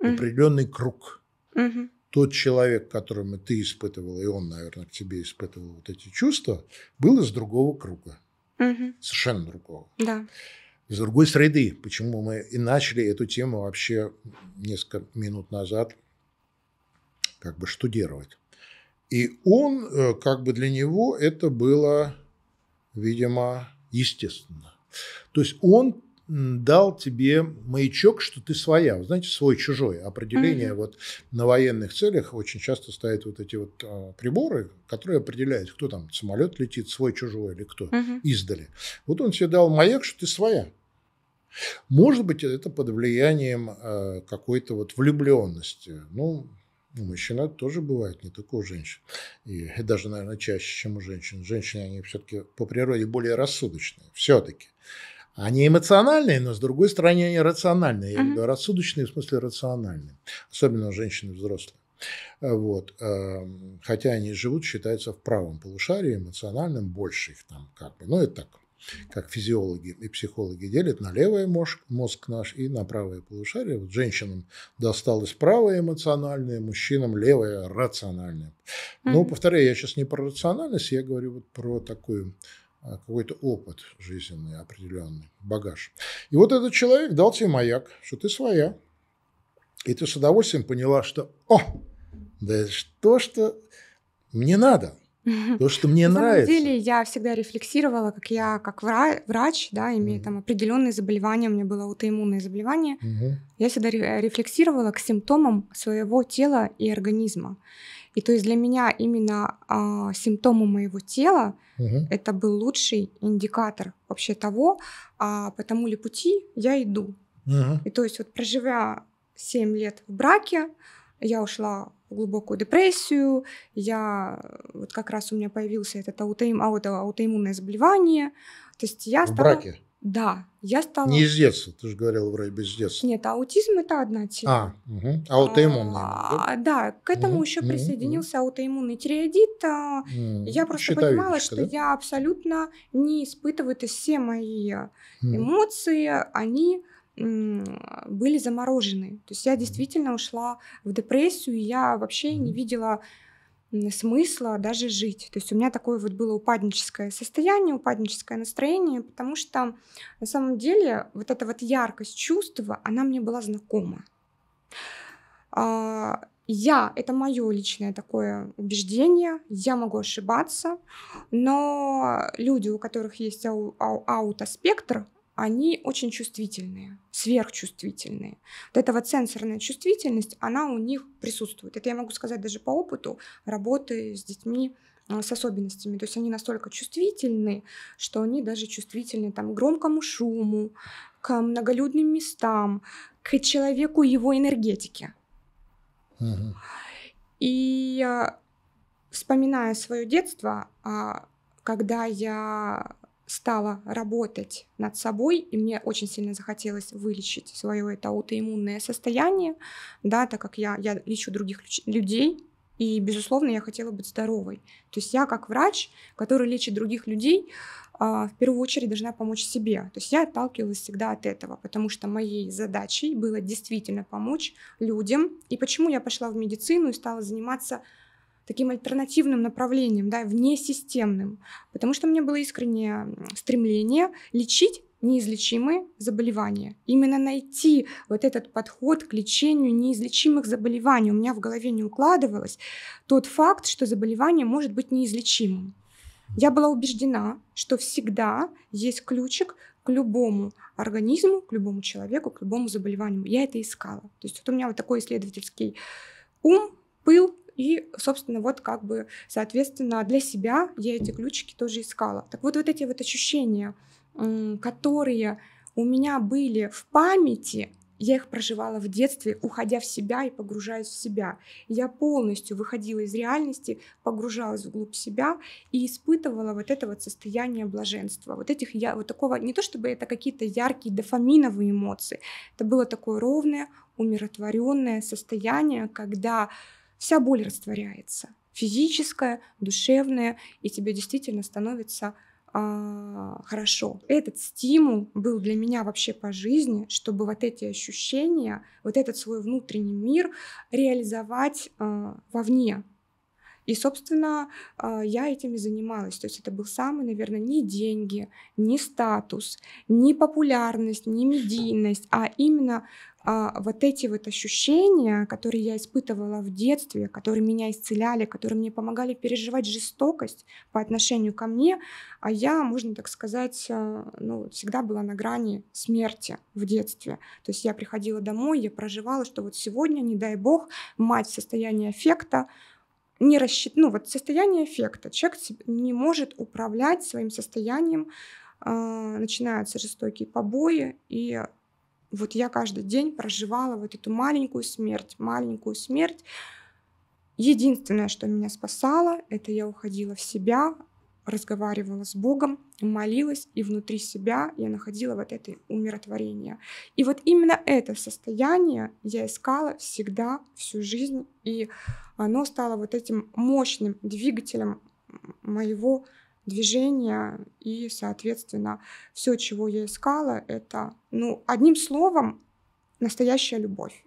mm-hmm. определенный круг. Mm-hmm. Тот человек, которому ты испытывала, и он, наверное, к тебе испытывал вот эти чувства, был из другого круга. Mm-hmm. Совершенно другого. Да. Из другой среды. Почему мы и начали эту тему вообще несколько минут назад как бы штудировать. И он, э, как бы для него это было, видимо, естественно. То есть он дал тебе маячок, что ты своя. Вы знаете, свой-чужой. Определение mm-hmm. вот на военных целях очень часто стоят вот эти вот э, приборы, которые определяют, кто там, самолет летит, свой-чужой или кто, mm-hmm. издали. Вот он тебе дал маяк, что ты своя. Может быть, это под влиянием э, какой-то вот влюбленности. Ну, у мужчин тоже бывает, не только у женщин. И, и даже, наверное, чаще, чем у женщин. Женщины, они все-таки по природе более рассудочные. Все-таки. Они эмоциональные, но с другой стороны они рациональные. Я uh-huh. рассудочные в смысле рациональные. Особенно женщины взрослые. Э, вот. Эм, хотя они живут, считается, в правом полушарии, эмоциональным больше их там как бы. Ну, это так, как физиологи и психологи делят на левый мозг, мозг наш и на правое полушарие. Вот женщинам досталось правое эмоциональное, мужчинам левое рациональное. Mm-hmm. Ну, повторяю, я сейчас не про рациональность, я говорю вот про такую а, какой-то опыт жизненный определенный, багаж. И вот этот человек дал тебе маяк, что ты своя. И ты с удовольствием поняла, что «О, да что, что мне надо». *laughs* То, что мне нравится. На самом деле, я всегда рефлексировала, как я, как врач, да, имея там определенные заболевания, у меня было аутоиммунное заболевание, я всегда рефлексировала к симптомам своего тела и организма. И то есть для меня именно а, симптомы моего тела угу. это был лучший индикатор вообще того, а, по тому ли пути я иду. Угу. И то есть вот проживя 7 лет в браке, я ушла в глубокую депрессию, я вот как раз у меня появился это аутоим, ауто, аутоиммунное заболевание, то есть я в браке? Да, я стала... Не из детства, ты же говорила вроде бы из детства. Нет, аутизм это одна тема. А, угу. аутоиммунный. А, да? к этому угу, еще угу, присоединился угу. аутоиммунный тиреоидит. Угу. Я просто Щитовидочка, понимала, что да? я абсолютно не испытываю, то все мои угу. эмоции, они были заморожены. То есть я действительно ушла в депрессию, и я вообще угу. не видела смысла даже жить. То есть у меня такое вот было упадническое состояние, упадническое настроение, потому что на самом деле вот эта вот яркость чувства, она мне была знакома. А, я, это мое личное такое убеждение, я могу ошибаться, но люди, у которых есть ау- ау- аутоспектр, они очень чувствительные, сверхчувствительные. Вот эта вот сенсорная чувствительность, она у них присутствует. Это я могу сказать даже по опыту работы с детьми а, с особенностями. То есть они настолько чувствительны, что они даже чувствительны там, к громкому шуму, к многолюдным местам, к человеку его энергетике. И а, вспоминая свое детство, а, когда я стала работать над собой, и мне очень сильно захотелось вылечить свое это аутоиммунное состояние, да, так как я, я лечу других людей, и, безусловно, я хотела быть здоровой. То есть я, как врач, который лечит других людей, а, в первую очередь должна помочь себе. То есть я отталкивалась всегда от этого, потому что моей задачей было действительно помочь людям. И почему я пошла в медицину и стала заниматься таким альтернативным направлением, да, внесистемным, потому что у меня было искреннее стремление лечить неизлечимые заболевания. Именно найти вот этот подход к лечению неизлечимых заболеваний. У меня в голове не укладывалось тот факт, что заболевание может быть неизлечимым. Я была убеждена, что всегда есть ключик к любому организму, к любому человеку, к любому заболеванию. Я это искала. То есть вот у меня вот такой исследовательский ум, пыл, и, собственно, вот как бы, соответственно, для себя я эти ключики тоже искала. Так вот, вот эти вот ощущения, которые у меня были в памяти, я их проживала в детстве, уходя в себя и погружаясь в себя. Я полностью выходила из реальности, погружалась вглубь себя и испытывала вот это вот состояние блаженства. Вот этих я, вот такого, не то чтобы это какие-то яркие дофаминовые эмоции, это было такое ровное, умиротворенное состояние, когда вся боль растворяется. Физическая, душевная, и тебе действительно становится а, хорошо. Этот стимул был для меня вообще по жизни, чтобы вот эти ощущения, вот этот свой внутренний мир реализовать а, вовне. И, собственно, а, я этим и занималась. То есть это был самый, наверное, не деньги, не статус, не популярность, не медийность, а именно а, вот эти вот ощущения, которые я испытывала в детстве, которые меня исцеляли, которые мне помогали переживать жестокость по отношению ко мне, а я, можно так сказать, а, ну, всегда была на грани смерти в детстве. То есть я приходила домой, я проживала, что вот сегодня, не дай бог, мать в состоянии аффекта, не рассчит... ну, вот состояние эффекта. Человек не может управлять своим состоянием, а, начинаются жестокие побои, и вот я каждый день проживала вот эту маленькую смерть, маленькую смерть. Единственное, что меня спасало, это я уходила в себя, разговаривала с Богом, молилась, и внутри себя я находила вот это умиротворение. И вот именно это состояние я искала всегда, всю жизнь, и оно стало вот этим мощным двигателем моего движения, и, соответственно, все, чего я искала, это, ну, одним словом, настоящая любовь.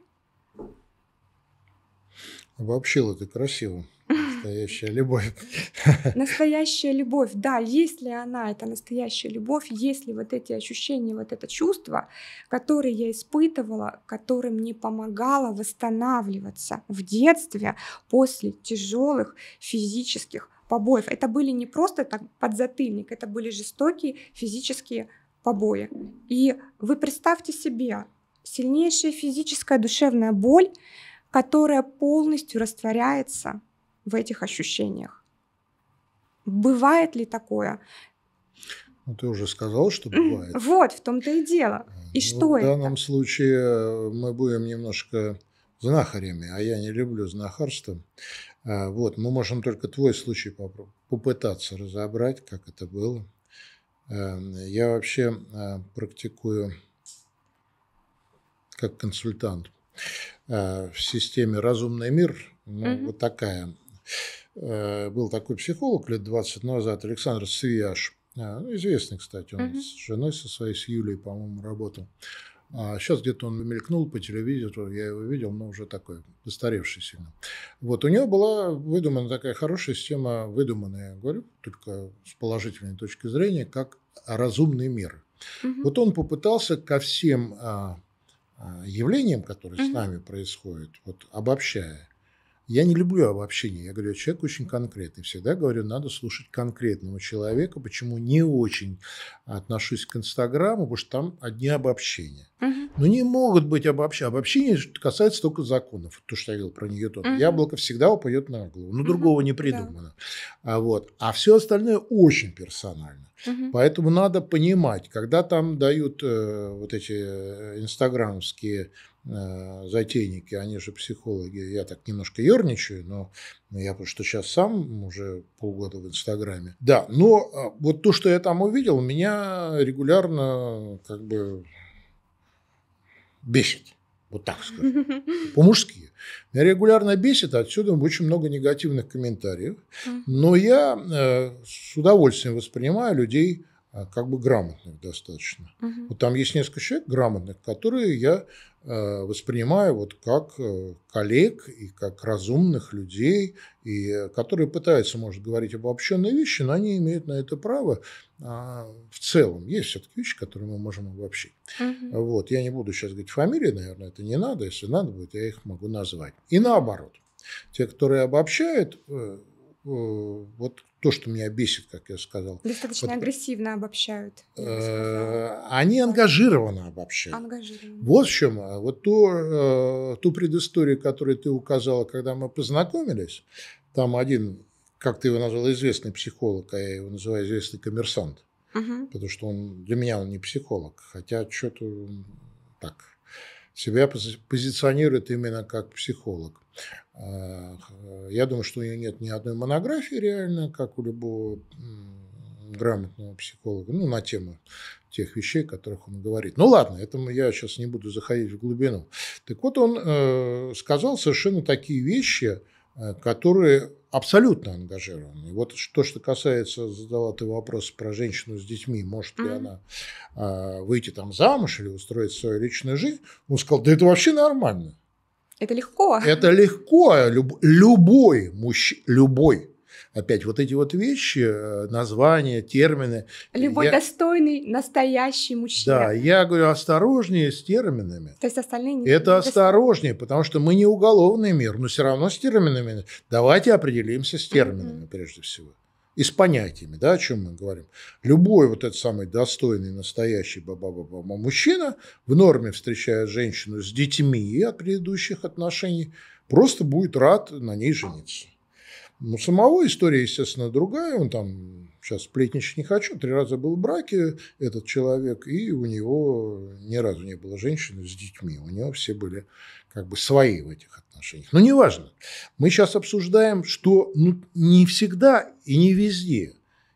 Обобщила ты красиво. Настоящая любовь. *laughs* Настоящая любовь, да. Есть ли она, это настоящая любовь, есть ли вот эти ощущения, вот это чувство, которое я испытывала, которое мне помогало восстанавливаться в детстве после тяжелых физических побоев. Это были не просто так подзатыльник, это были жестокие физические побои. И вы представьте себе, сильнейшая физическая душевная боль, которая полностью растворяется в этих ощущениях. Бывает ли такое? Ну, ты уже сказал, что бывает. Вот, в том-то и дело. И ну, что это? В данном это? случае э, мы будем немножко знахарями, а я не люблю знахарство. А, вот, мы можем только твой случай попытаться разобрать, как это было. Э, я вообще э, практикую как консультант в системе «Разумный мир». Ну, mm вот такая Э, был такой психолог лет 20 назад, Александр Свияж. Э, ну, известный, кстати, он mm-hmm. с женой со своей, с Юлей, по-моему, работал. сейчас а где-то он мелькнул по телевизору, я его видел, но уже такой, постаревший сильно. Вот, у него была выдумана такая хорошая система, выдуманная, говорю, только с положительной точки зрения, как разумный мир. Угу. Вот он попытался ко всем а, а, явлениям, которые угу. с нами происходят, вот обобщая, я не люблю обобщение. Я говорю, человек очень конкретный. Всегда говорю, надо слушать конкретного человека. Почему не очень отношусь к Инстаграму, потому что там одни обобщения. Угу. Но не могут быть обобщения. Обобщение касается только законов. То, что я говорил про Ньютона. Угу. Яблоко всегда упадет на голову. Ну, угу. другого не придумано. Да. А, вот. а все остальное очень персонально. Угу. Поэтому надо понимать, когда там дают э, вот эти э, инстаграмские э, затейники, они же психологи, я так немножко ерничаю, но я просто сейчас сам уже полгода в Инстаграме. Да, но а, вот то, что я там увидел, меня регулярно как бы бесит. Вот так скажем. По-мужски. Меня регулярно бесит, отсюда очень много негативных комментариев. Но я э, с удовольствием воспринимаю людей э, как бы грамотных достаточно. Вот там есть несколько человек грамотных, которые я э, воспринимаю вот как коллег и как разумных людей, и которые пытаются, может, говорить обобщенные вещи, но они имеют на это право. А, в целом есть все-таки вещи, которые мы можем обобщить. Угу. Вот, я не буду сейчас говорить фамилии, наверное, это не надо. Если надо будет, я их могу назвать. И наоборот. Те, которые обобщают, э, э, вот то, что меня бесит, как я сказал. Достаточно вот, э, агрессивно обобщают. Э, они ангажированно обобщают. Ангажированно. Вот в чем. А, вот ту, э, ту предысторию, которую ты указала, когда мы познакомились, там один как ты его назвал, известный психолог, а я его называю известный коммерсант. Угу. Потому что он для меня он не психолог, хотя что-то так себя позиционирует именно как психолог. А, я думаю, что у него нет ни одной монографии реально, как у любого грамотного психолога, ну, на тему тех вещей, о которых он говорит. Ну, ладно, этому я сейчас не буду заходить в глубину. Так вот, он э, сказал совершенно такие вещи, Э, которые абсолютно ангажированы. вот то, что касается, задала ты вопрос про женщину с детьми, может ли mm-hmm. она э, выйти там замуж или устроить свою личную жизнь, он сказал, да это вообще нормально. Это легко. Это легко. Люб, любой мужч. любой опять вот эти вот вещи, э, названия, термины. Любой я... достойный, настоящий мужчина. Да, я говорю, осторожнее с терминами. То есть остальные не... Это осторожнее, потому что мы не уголовный мир, но все равно с терминами. Давайте определимся с терминами mm-hmm. прежде всего и с понятиями, да, о чем мы говорим. Любой вот этот самый достойный, настоящий баба баба мужчина в норме встречая женщину с детьми от предыдущих отношений, просто будет рад на ней жениться. Ну, самого история, естественно, другая. Он там сейчас сплетничать не хочу. Три раза был в браке этот человек, и у него ни разу не было женщины с детьми. У него все были как бы свои в этих отношениях. Но неважно. Мы сейчас обсуждаем, что ну, не всегда и не везде.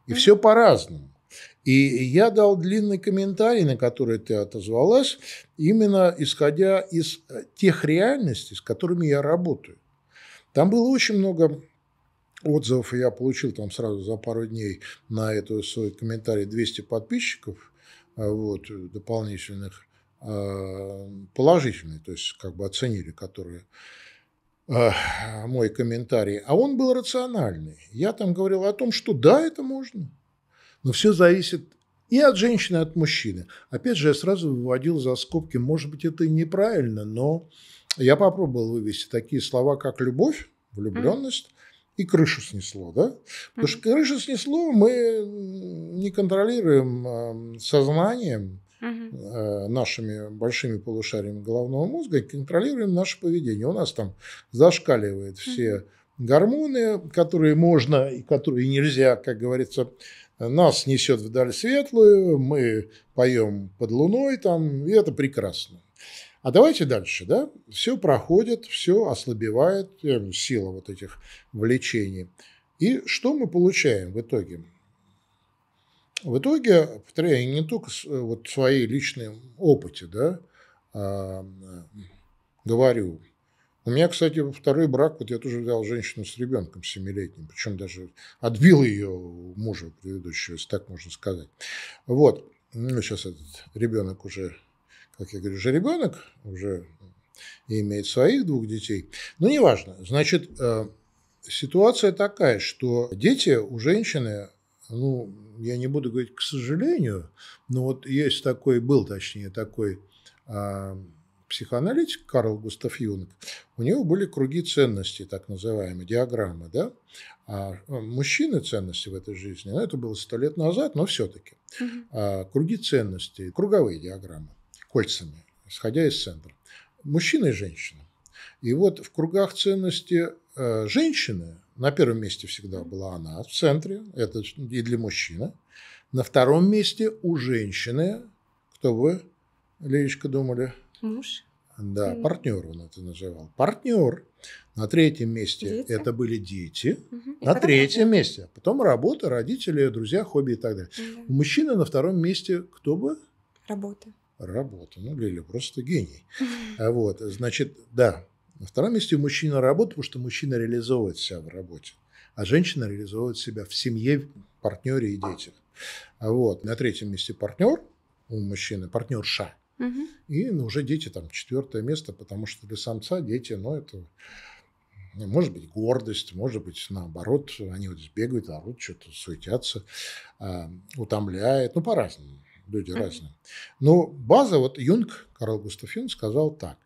И все по-разному. И я дал длинный комментарий, на который ты отозвалась, именно исходя из э, тех реальностей, с которыми я работаю. Там было очень много отзывов, я получил там сразу за пару дней на эту свой комментарий 200 подписчиков э, вот, дополнительных, э, положительные, то есть как бы оценили, которые э, мой комментарий, а он был рациональный. Я там говорил о том, что да, это можно, но все зависит и от женщины, и от мужчины. Опять же, я сразу выводил за скобки, может быть, это и неправильно, но я попробовал вывести такие слова, как любовь, влюбленность, и крышу снесло, да? Потому что крышу снесло, мы не контролируем э, сознанием, угу. нашими большими полушариями головного мозга контролируем наше поведение. У нас там зашкаливает все угу. гормоны, которые можно и которые нельзя, как говорится, нас несет вдаль светлую, мы поем под луной там, и это прекрасно. А давайте дальше, да? Все проходит, все ослабевает, эм, сила вот этих влечений. И что мы получаем в итоге? В итоге, повторяю, я не только э, вот в своей личном опыте, да, а, говорю. У меня, кстати, второй брак, вот я тоже взял женщину с ребенком семилетним, причем даже отбил ее мужа предыдущего, если так можно сказать. Вот, ну, сейчас этот ребенок уже как я говорю, жеребенок, уже и имеет своих двух детей. Но неважно. Значит, э, ситуация такая, что дети у женщины, ну, я не буду говорить, к сожалению, но вот есть такой, был точнее такой а, психоаналитик Карл Густав Юнг, у него были круги ценностей, так называемые, диаграммы, да? А, а мужчины ценности в этой жизни, ну, это было сто лет назад, но все-таки. Угу. А, круги ценностей, круговые диаграммы кольцами, исходя из центра. Мужчина и женщина. И вот в кругах ценности э, женщины на первом месте всегда была она в центре, это и для мужчины. На втором месте у женщины, кто вы, Леечка, думали? Муж. Да, mm. партнер он это называл. Партнер. На третьем месте дети. это были дети. Mm-hmm. на третьем работа. месте. Потом работа, родители, друзья, хобби и так далее. Mm-hmm. У мужчины на втором месте кто бы? Работа работу. Ну, Лиля просто гений. А вот, значит, да. На втором месте у мужчины работа, потому что мужчина реализовывает себя в работе, а женщина реализовывает себя в семье, партнере и детях. А вот. На третьем месте партнер у мужчины, партнерша. Угу. И ну, уже дети там четвертое место, потому что для самца дети, ну, это ну, может быть, гордость, может быть, наоборот, они вот бегают, орут, что-то суетятся, а, утомляет, ну, по-разному люди mm-hmm. разные. Но база, вот Юнг, Карл Густав Юнг сказал так.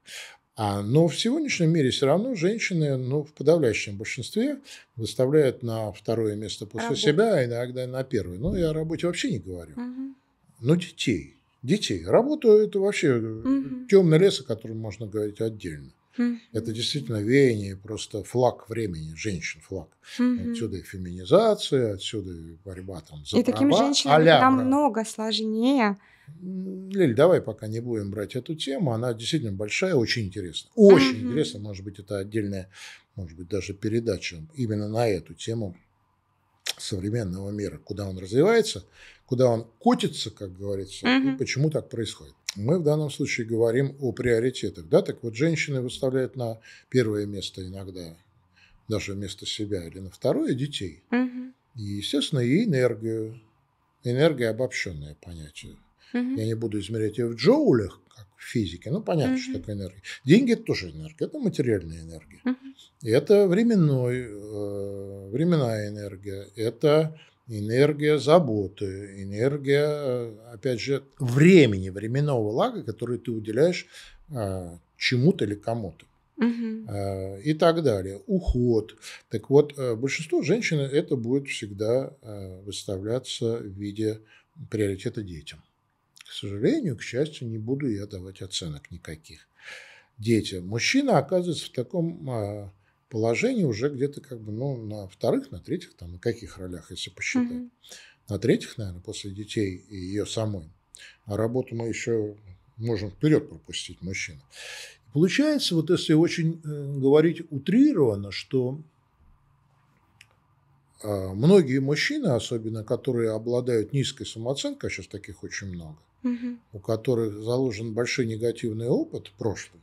А, но в сегодняшнем мире все равно женщины, ну, в подавляющем большинстве выставляют на второе место после Работа. себя, а иногда на первое. Ну, я о работе вообще не говорю. Угу. Но детей. Детей. Работу – это вообще угу. Э, темный лес, о котором можно говорить отдельно. Это действительно веяние, просто флаг времени, женщин флаг. Отсюда и феминизация, отсюда и борьба там за и права. И таким женщинам там много сложнее. Лиль, давай пока не будем брать эту тему, она действительно большая, очень интересная. Очень интересная, может быть, это отдельная, может быть, даже передача именно на эту тему современного мира, куда он развивается, куда он котится, как говорится, и почему так происходит мы в данном случае говорим о приоритетах. Да? Так вот, женщины выставляют на первое место иногда, даже вместо себя, или на второе детей. Угу. И, естественно, и энергию. Энергия – обобщенное понятие. Угу. Я не буду измерять ее в джоулях, как в физике, ну, понятно, угу. что такое энергия. Деньги – это тоже энергия, это материальная энергия. Угу. И это временной, э, временная энергия, это энергия заботы, энергия, э, опять же, времени, временного лага, который ты уделяешь а, чему-то или кому-то. Uh-huh. и так далее. Уход. Так вот, большинство женщин это будет всегда выставляться в виде приоритета детям. К сожалению, к счастью, не буду я давать оценок никаких Дети, Мужчина оказывается в таком положение уже где-то как бы ну, на вторых, на третьих, там, на каких ролях, если посчитать. Угу. На третьих, наверное, после детей и ее самой. А работу мы еще можем вперед пропустить, мужчина. Получается, вот если очень э, говорить утрированно, что а, многие мужчины, особенно которые обладают низкой самооценкой, а сейчас таких очень много, угу. у которых заложен большой негативный опыт прошлый,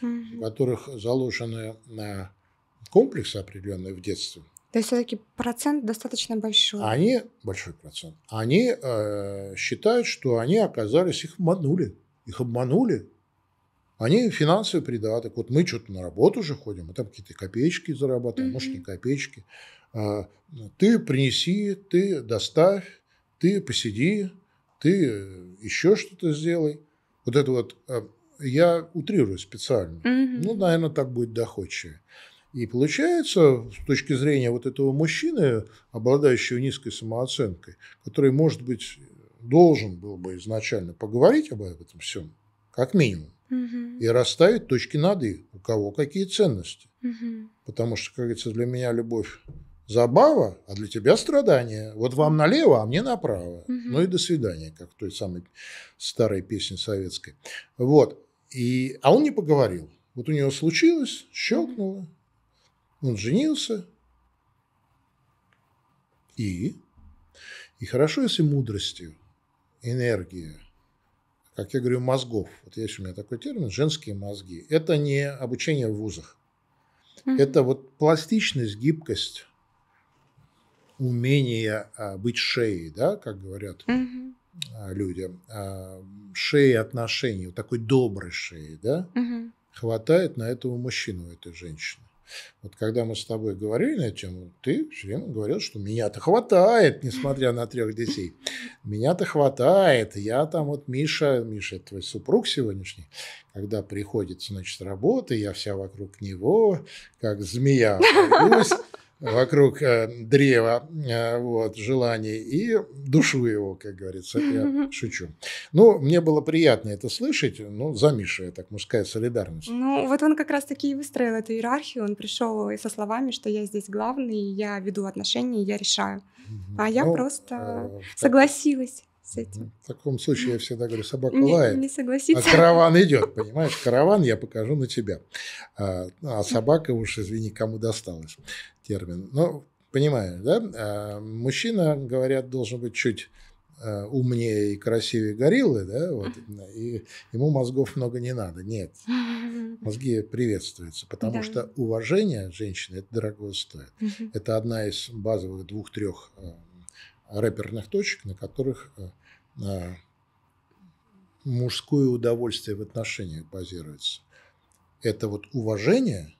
угу. у которых заложены а, комплексы определенные в детстве. То есть все-таки процент достаточно большой. Они, большой процент, они э, считают, что они оказались, их обманули. Их обманули. Они финансовые придаток. Вот мы что-то на работу же ходим, мы там какие-то копеечки зарабатываем, mm-hmm. может, не копеечки. Э, ты принеси, ты доставь, ты посиди, ты еще что-то сделай. Вот это вот, э, я утрирую специально. Mm-hmm. Ну, наверное, так будет доходчивее. И получается, с точки зрения вот этого мужчины, обладающего низкой самооценкой, который, может быть, должен был бы изначально поговорить об этом всем, как минимум, угу. и расставить точки над «и», у кого какие ценности. Угу. Потому что, как говорится, для меня любовь забава, а для тебя страдание. Вот вам налево, а мне направо. Угу. Ну и до свидания, как в той самой старой песне советской. Вот. И, а он не поговорил. Вот у него случилось, щелкнуло, он женился. И? И хорошо, если мудростью, энергия, как я говорю, мозгов. Вот есть у меня такой термин, женские мозги. Это не обучение в вузах. Mm-hmm. Это вот пластичность, гибкость, умение а, быть шеей, да, как говорят mm-hmm. люди. А, шеи отношений, вот такой доброй шеи, да, mm-hmm. хватает на этого мужчину, этой женщины. Вот когда мы с тобой говорили на эту тему, ты все время говорил, что меня-то хватает, несмотря на трех детей. Меня-то хватает. Я там вот Миша, Миша, это твой супруг сегодняшний, когда приходит, значит, работа, я вся вокруг него, как змея. Пойдусь. *laughs* вокруг э, древа э, вот, желаний и душу его, как говорится. Я шучу. Ну, мне было приятно это слышать. Ну, за Мишу, я так, мужская солидарность. Ну, вот он как раз-таки и выстроил эту иерархию. Он пришел со словами, что я здесь главный, я веду отношения, я решаю. А я ну, просто э, согласилась с этим. В таком случае я всегда говорю, собака не, лает. Не согласитесь. А караван идет, *laughs* понимаешь? Караван я покажу на тебя. А, ну, а собака уж, извини, кому досталась термин. Ну, понимаешь, да? А, мужчина, говорят, должен быть чуть а, умнее и красивее гориллы, да, вот, и ему мозгов много не надо. Нет, *laughs* мозги приветствуются, потому да. что уважение женщины это дорого стоит. Это одна из базовых двух-трех а, рэперных точек, на которых э, э, мужское удовольствие в отношениях базируется. Это вот уважение,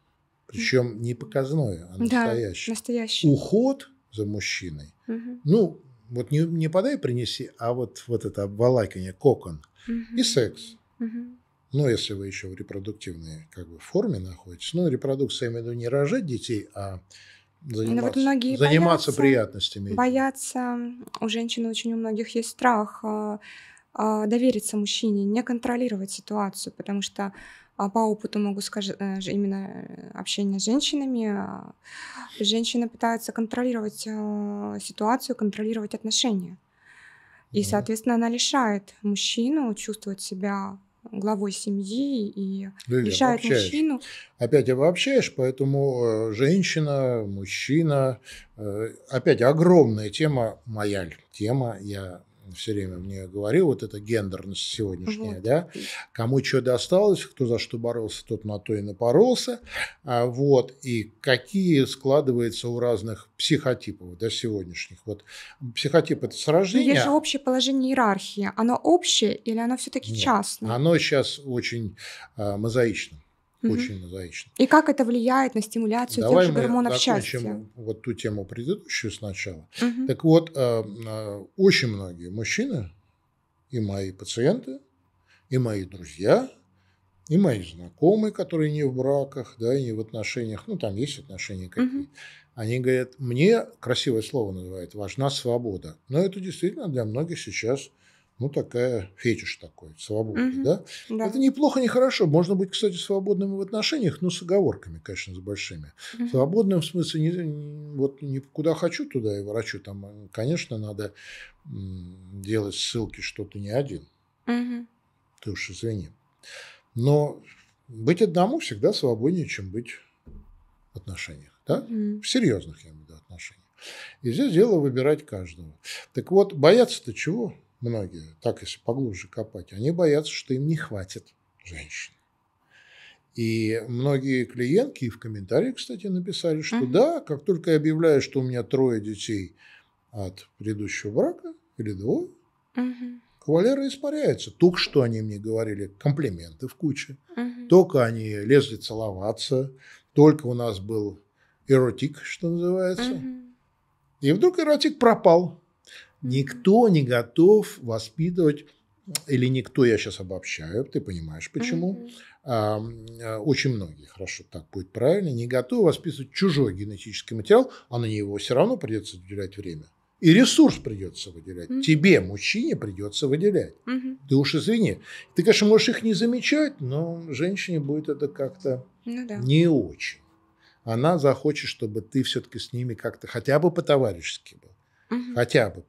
причем не показное, а настоящее. Да, настоящий. Уход за мужчиной. Угу. Ну, вот не, не подай принеси, а вот, вот это обволакивание, кокон. Угу. И секс. Угу. Ну, если вы еще в репродуктивной как бы, форме находитесь. Ну, репродукция, я имею в виду не рожать детей, а заниматься, ну, вот многие заниматься боятся, приятностями. Боятся, у женщин очень у многих есть страх а, а, довериться мужчине, не контролировать ситуацию, потому что а, по опыту могу сказать, э, именно э, общение с женщинами, женщины пытаются контролировать ситуацию, контролировать отношения. И, соответственно, она лишает мужчину чувствовать себя главой семьи и Лилия, решает обобщаешь. мужчину. Опять обобщаешь, поэтому э, женщина, мужчина, э, опять огромная тема, моя тема, я все время мне говорил, вот эта гендерность сегодняшняя, вот. да, кому что досталось, кто за что боролся, тот на то и напоролся, а, вот, и какие складываются у разных психотипов, да, сегодняшних. Вот психотип – это ну, с рождения. Но есть же общее положение иерархии, оно общее или оно все-таки частное? Оно сейчас очень а, мозаично. Угу. Очень мозаично. И как это влияет на стимуляцию Давай тех же гормонов счастья? Давай мы вот ту тему предыдущую сначала. Угу. Так вот, э, э, очень многие мужчины, и мои пациенты, и мои друзья, и мои знакомые, которые не в браках, да, и не в отношениях, ну, там есть отношения какие, угу. они говорят, мне, красивое слово называют, важна свобода. Но это действительно для многих сейчас ну, такая фетиш такой, свободный, угу. да? да? Это неплохо, не хорошо. Можно быть, кстати, свободным в отношениях, но с оговорками, конечно, с большими. Угу. Свободным в смысле, не, вот не куда хочу, туда и ворочу. Там, конечно, надо делать ссылки, что ты не один. Угу. Ты уж извини. Но быть одному всегда свободнее, чем быть в отношениях, да? Угу. В серьезных, я имею в виду, отношениях. И здесь дело выбирать каждого. Так вот, бояться-то чего? многие, так если поглубже копать, они боятся, что им не хватит женщин. И многие клиентки в комментариях, кстати, написали, что mm да, как только я объявляю, что у меня трое детей от предыдущего брака или двое, mm-hmm. кавалеры испаряются. Только что они мне говорили комплименты в куче, mm только они лезли целоваться, только у нас был эротик, что называется. mm И вдруг эротик пропал. Никто не готов воспитывать или никто, я сейчас обобщаю, ты понимаешь почему, mm-hmm. очень многие, хорошо, так будет правильно, не готовы воспитывать чужой генетический материал, а на него все равно придется уделять время. И ресурс придется выделять. Mm-hmm. Тебе, мужчине, придется выделять. Mm-hmm. Ты уж извини. Ты, конечно, можешь их не замечать, но женщине будет это как-то ну, да. не очень. Она захочет, чтобы ты все-таки с ними как-то хотя бы по-товарищески был. Угу. Хотя бы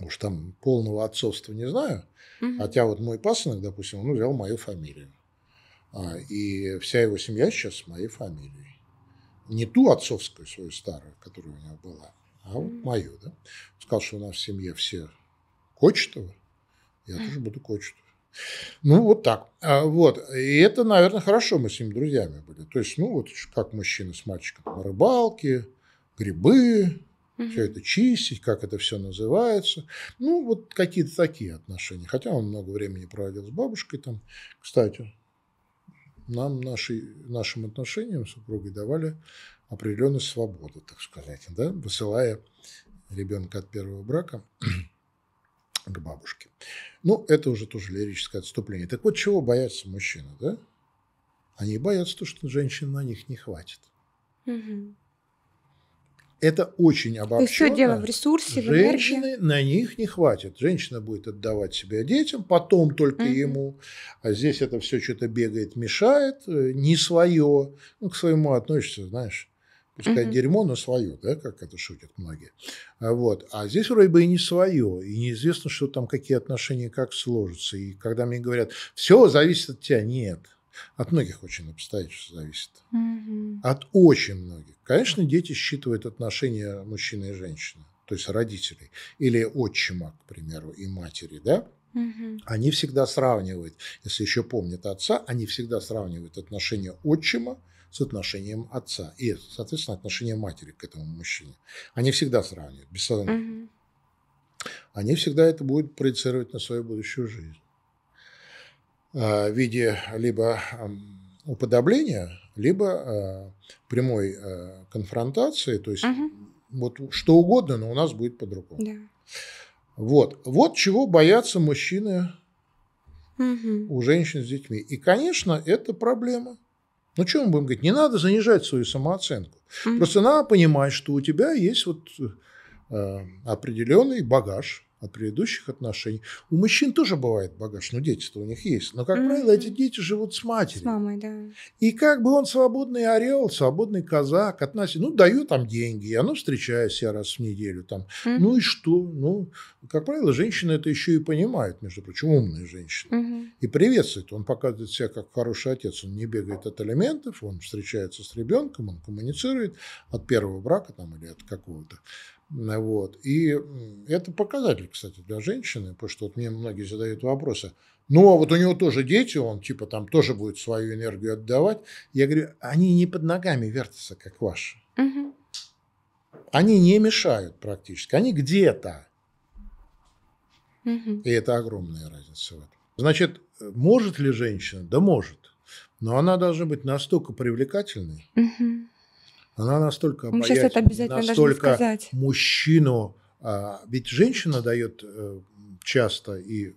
Уж там полного отцовства не знаю. Угу. Хотя вот мой пасынок, допустим, он взял мою фамилию. А, и вся его семья сейчас с моей фамилией. Не ту отцовскую свою старую, которая у него была, а вот мою. Да? Сказал, что у нас в семье все Кочетовы. Я тоже буду Кочетов. Ну, вот так. А, вот. И это, наверное, хорошо мы с ним друзьями были. То есть, ну, вот как мужчины с мальчиком на рыбалке, грибы, угу. все это чистить, как это все называется. Ну, вот какие-то такие отношения. Хотя он много времени проводил с бабушкой там. Кстати, нам наши, нашим отношениям с супругой давали определенную свободу, так сказать, да, высылая ребенка от первого брака к бабушке. Ну, это уже тоже лирическое отступление. Так вот, чего боятся мужчины, да? Они боятся то, что женщин на них не хватит. Угу. Это очень обобщенно. Еще дело в ресурсе, Женщины, энергии. на них не хватит. Женщина будет отдавать себя детям, потом только угу. ему. А здесь это все что-то бегает, мешает, э, не свое. Ну, к своему относится, знаешь. Пускай угу. дерьмо, но свое, да, как это шутят многие. А вот. А здесь вроде бы и не свое, и неизвестно, что там, какие отношения, как сложатся. И когда мне говорят, все зависит от тебя, нет. От многих очень обстоятельств зависит. Угу. От очень многих. Конечно, дети считывают отношения мужчины и женщины, то есть родителей, или отчима, к примеру, и матери, да? Угу. Они всегда сравнивают, если еще помнят отца, они всегда сравнивают отношения отчима с отношением отца и, соответственно, отношение матери к этому мужчине. Они всегда сравнивают, без Угу. Они всегда это будут проецировать на свою будущую жизнь. Э, в виде либо уподобления, либо э, прямой э, конфронтации, то есть угу. вот что угодно, но у нас будет по-другому. Да. Вот. вот чего боятся мужчины угу. у женщин с детьми. И, конечно, это проблема. Ну, что мы будем говорить? Не надо занижать свою самооценку. Угу. Просто надо понимать, что у тебя есть вот э, определенный багаж, от предыдущих отношений. У мужчин тоже бывает багаж, но ну, дети-то у них есть. Но, как mm-hmm. правило, эти дети живут с матерью. С мамой, да. И как бы он свободный орел, свободный казак, относится, ну, даю там деньги, и оно встречаюсь я раз в неделю там. Mm-hmm. Ну и что? Ну, как правило, женщины это еще и понимают, между прочим, умные женщины. Mm-hmm. И приветствует. Он показывает себя как хороший отец. Он не бегает от элементов, он встречается с ребенком, он коммуницирует от первого брака там или от какого-то вот. И это показатель, кстати, для женщины, потому что вот мне многие задают вопросы. Ну, а вот у него тоже дети, он типа там тоже будет свою энергию отдавать. Я говорю, они не под ногами вертятся, как ваши. Угу. Они не мешают практически, они где-то. Угу. И это огромная разница в этом. Значит, может ли женщина? Да может. Но она должна быть настолько привлекательной, угу она настолько ну, сейчас это обязательно настолько сказать. мужчину, а, ведь женщина дает э, часто и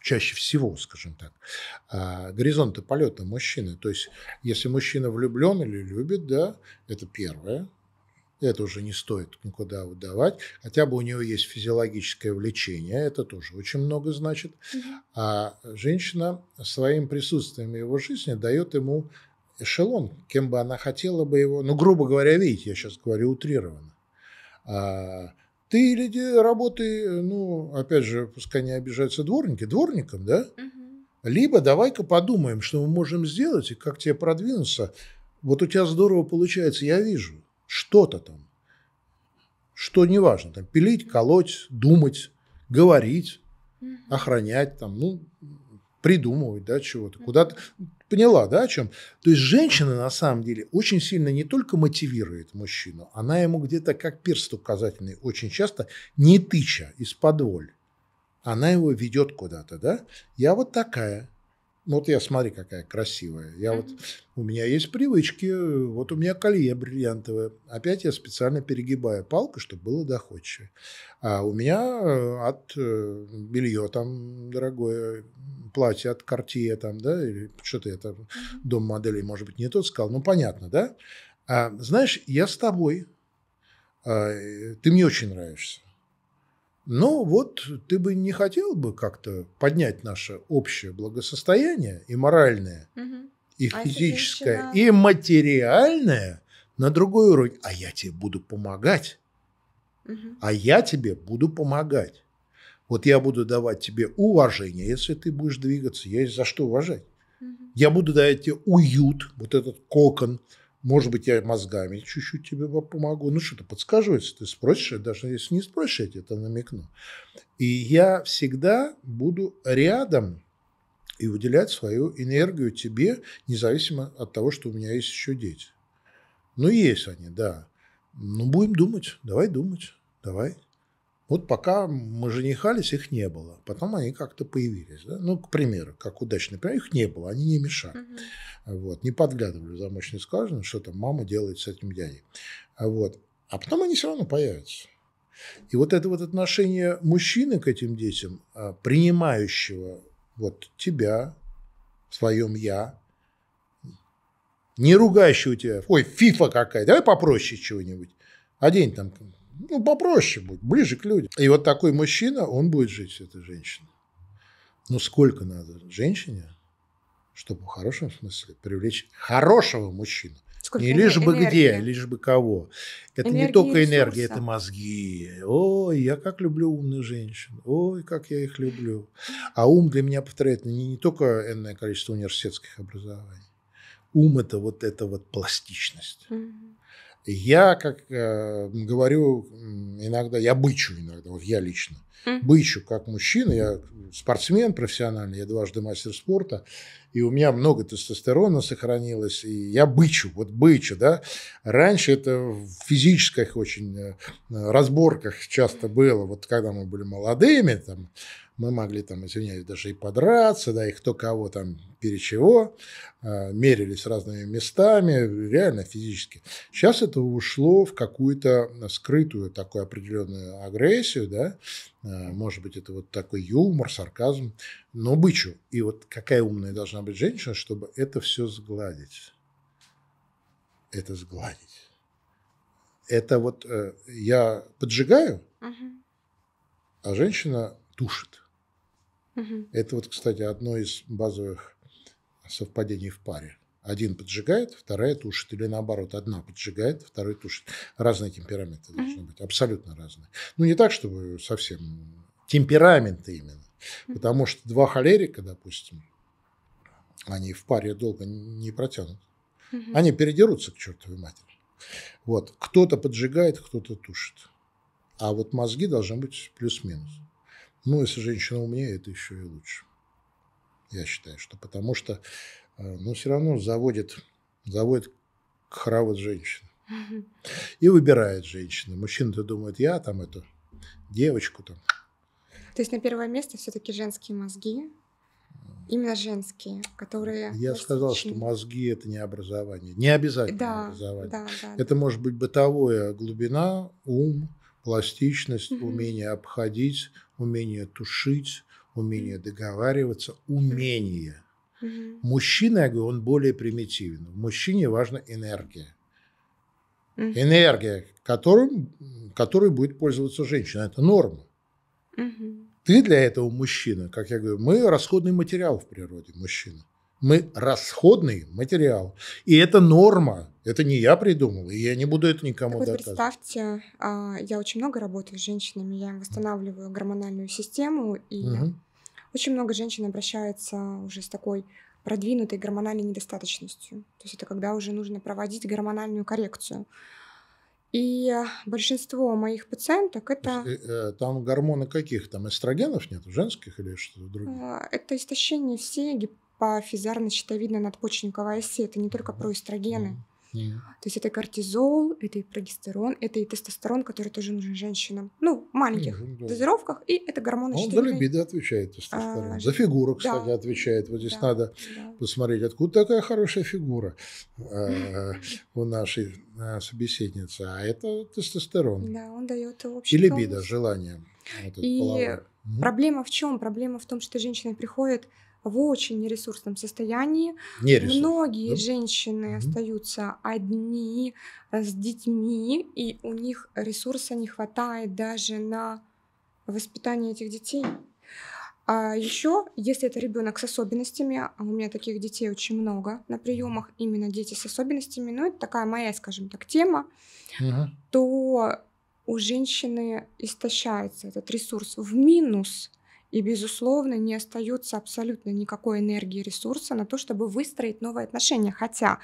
чаще всего, скажем так, а, горизонты полета мужчины. То есть, если мужчина влюблен или любит, да, это первое. Это уже не стоит никуда выдавать. Хотя бы у него есть физиологическое влечение, это тоже очень много значит. А женщина своим присутствием в его жизни дает ему эшелон, кем бы она хотела бы его, ну, грубо говоря, видите, я сейчас говорю утрированно, а, ты или работы, ну, опять же, пускай не обижаются дворники, дворником, да? Либо давай-ка подумаем, что мы можем сделать и как тебе продвинуться. Вот у тебя здорово получается, я вижу, что-то там, что неважно, там, пилить, колоть, думать, говорить, охранять, там, ну, придумывать, да, чего-то, куда-то, Поняла, да, о чем? То есть женщина, на самом деле, очень сильно не только мотивирует мужчину, она ему где-то как перст указательный очень часто, не тыча, из-под Она его ведет куда-то, да? Я вот такая, ну, вот я смотри, какая красивая. Я вот, у меня есть привычки, э, вот у меня колье бриллиантовое. Опять я специально перегибаю палку, чтобы было доходчивее. А у меня э, от э, белье там дорогое, платье от Cartier там, да, или что-то я там, дом моделей, может быть, не тот сказал, ну понятно, да. А, знаешь, я с тобой, а, ты мне очень нравишься. Но ну, вот ты бы не хотел бы как-то поднять наше общее благосостояние и моральное, угу. и а физическое, а и материальное на другой уровень. А я тебе буду помогать. Угу. А я тебе буду помогать. Вот я буду давать тебе уважение, если ты будешь двигаться. Есть за что уважать. Угу. Я буду давать тебе уют, вот этот кокон – может быть, я мозгами чуть-чуть тебе помогу. Ну, что-то подскаживается, ты спросишь, даже если не спросишь, я тебе это намекну. И я всегда буду рядом и выделять свою энергию тебе, независимо от того, что у меня есть еще дети. Ну, есть они, да. Ну, будем думать, давай думать, давай. Вот пока мы женихались, их не было. Потом они как-то появились. Да? Ну, к примеру, как удачный пример, их не было, они не мешали. Угу. Вот, не подглядывали в замочную скважину, что там мама делает с этим дядей. А вот. А потом они все равно появятся. И вот это вот отношение мужчины к этим детям, а, принимающего вот тебя, в своем «я», не ругающего тебя, ой, фифа какая, давай попроще чего-нибудь, одень там ну, попроще будет, ближе к людям. И вот такой мужчина, он будет жить с этой женщиной. Но ну, сколько надо женщине, чтобы в хорошем смысле привлечь хорошего мужчину? Сколько не лишь бы энергии. где, лишь бы кого. Это энергии не только энергия, это мозги. Ой, я как люблю умных женщин. Ой, как я их люблю. А ум для меня, повторяет, ну, не, не только энное количество университетских образований. Ум – это вот эта вот пластичность. Mm-hmm. Я, как э, говорю иногда, я бычу иногда, вот я лично, хм. бычу как мужчина, я спортсмен профессиональный, я дважды мастер спорта, и у меня много тестостерона сохранилось, и я бычу, вот бычу, да. Раньше это в физических очень э, разборках часто было, вот когда мы были молодыми, там, мы могли там, извиняюсь, даже и подраться, да, и кто кого там перечего, э, мерились разными местами, реально физически. Сейчас это ушло в какую-то скрытую такую определенную агрессию, да, э, может быть, это вот такой юмор, сарказм, но бычу. И вот какая умная должна быть женщина, чтобы это все сгладить. Это сгладить. Это вот э, я поджигаю, а женщина тушит. Угу. Это вот, кстати, одно из базовых совпадений в паре. Один поджигает, вторая тушит. Или наоборот, одна поджигает, вторая тушит. Разные темпераменты должны быть, абсолютно разные. Ну, не так, чтобы совсем... Темпераменты именно. Потому что два холерика, допустим, они в паре долго не протянут. Угу. Они передерутся к чертовой матери. Вот. Кто-то поджигает, кто-то тушит. А вот мозги должны быть плюс-минус. Ну, если женщина умнее, это еще и лучше. Я считаю, что потому что, э, ну, все равно заводит, заводит хоровод женщин. И выбирает женщины. Мужчина-то думает, я там эту девочку там. То есть на первое место все-таки женские мозги, именно женские, которые... Я сказал, что мозги – это не образование, не обязательно да, образование. Да, да, это да. может быть бытовая глубина, ум, пластичность, mm-hmm. умение обходить, умение тушить, умение договариваться, умение. Mm-hmm. Мужчина, я говорю, он более примитивен. В мужчине важна энергия. Mm-hmm. Энергия, которым, которой будет пользоваться женщина, это норма. Mm-hmm. Ты для этого мужчина, как я говорю, мы расходный материал в природе, мужчина. Мы расходный материал. И это норма. Это не я придумал, и я не буду это никому так доказывать. Представьте, а, я очень много работаю с женщинами, я им восстанавливаю гормональную систему, и угу. очень много женщин обращается уже с такой продвинутой гормональной недостаточностью. То есть это когда уже нужно проводить гормональную коррекцию. И большинство моих пациенток это... Э, э, там гормоны каких? Там эстрогенов нет? Женских или что-то другое? А, это истощение всей гип по физарно-щитовидно-надпочечниковой оси. Это не только про эстрогены. Yeah. То есть это кортизол, это и прогестерон, это и тестостерон, который тоже нужен женщинам. Ну, в маленьких mm-hmm. дозировках, и это гормоны ну, Он за либидо отвечает, тестостерон. А, за фигуру, кстати, да. отвечает. Вот здесь да. надо да. посмотреть, откуда такая хорошая фигура э, у нашей э, собеседницы. А это тестостерон. Да, он дает общий И либидо, желание. и проблема в чем? Проблема в том, что женщина приходит в очень нересурсном состоянии. Нересурс. Многие да? женщины угу. остаются одни с детьми, и у них ресурса не хватает даже на воспитание этих детей. А еще, если это ребенок с особенностями, а у меня таких детей очень много на приемах, именно дети с особенностями, ну это такая моя, скажем так, тема, угу. то у женщины истощается этот ресурс в минус и, безусловно, не остается абсолютно никакой энергии, ресурса на то, чтобы выстроить новые отношения. Хотя,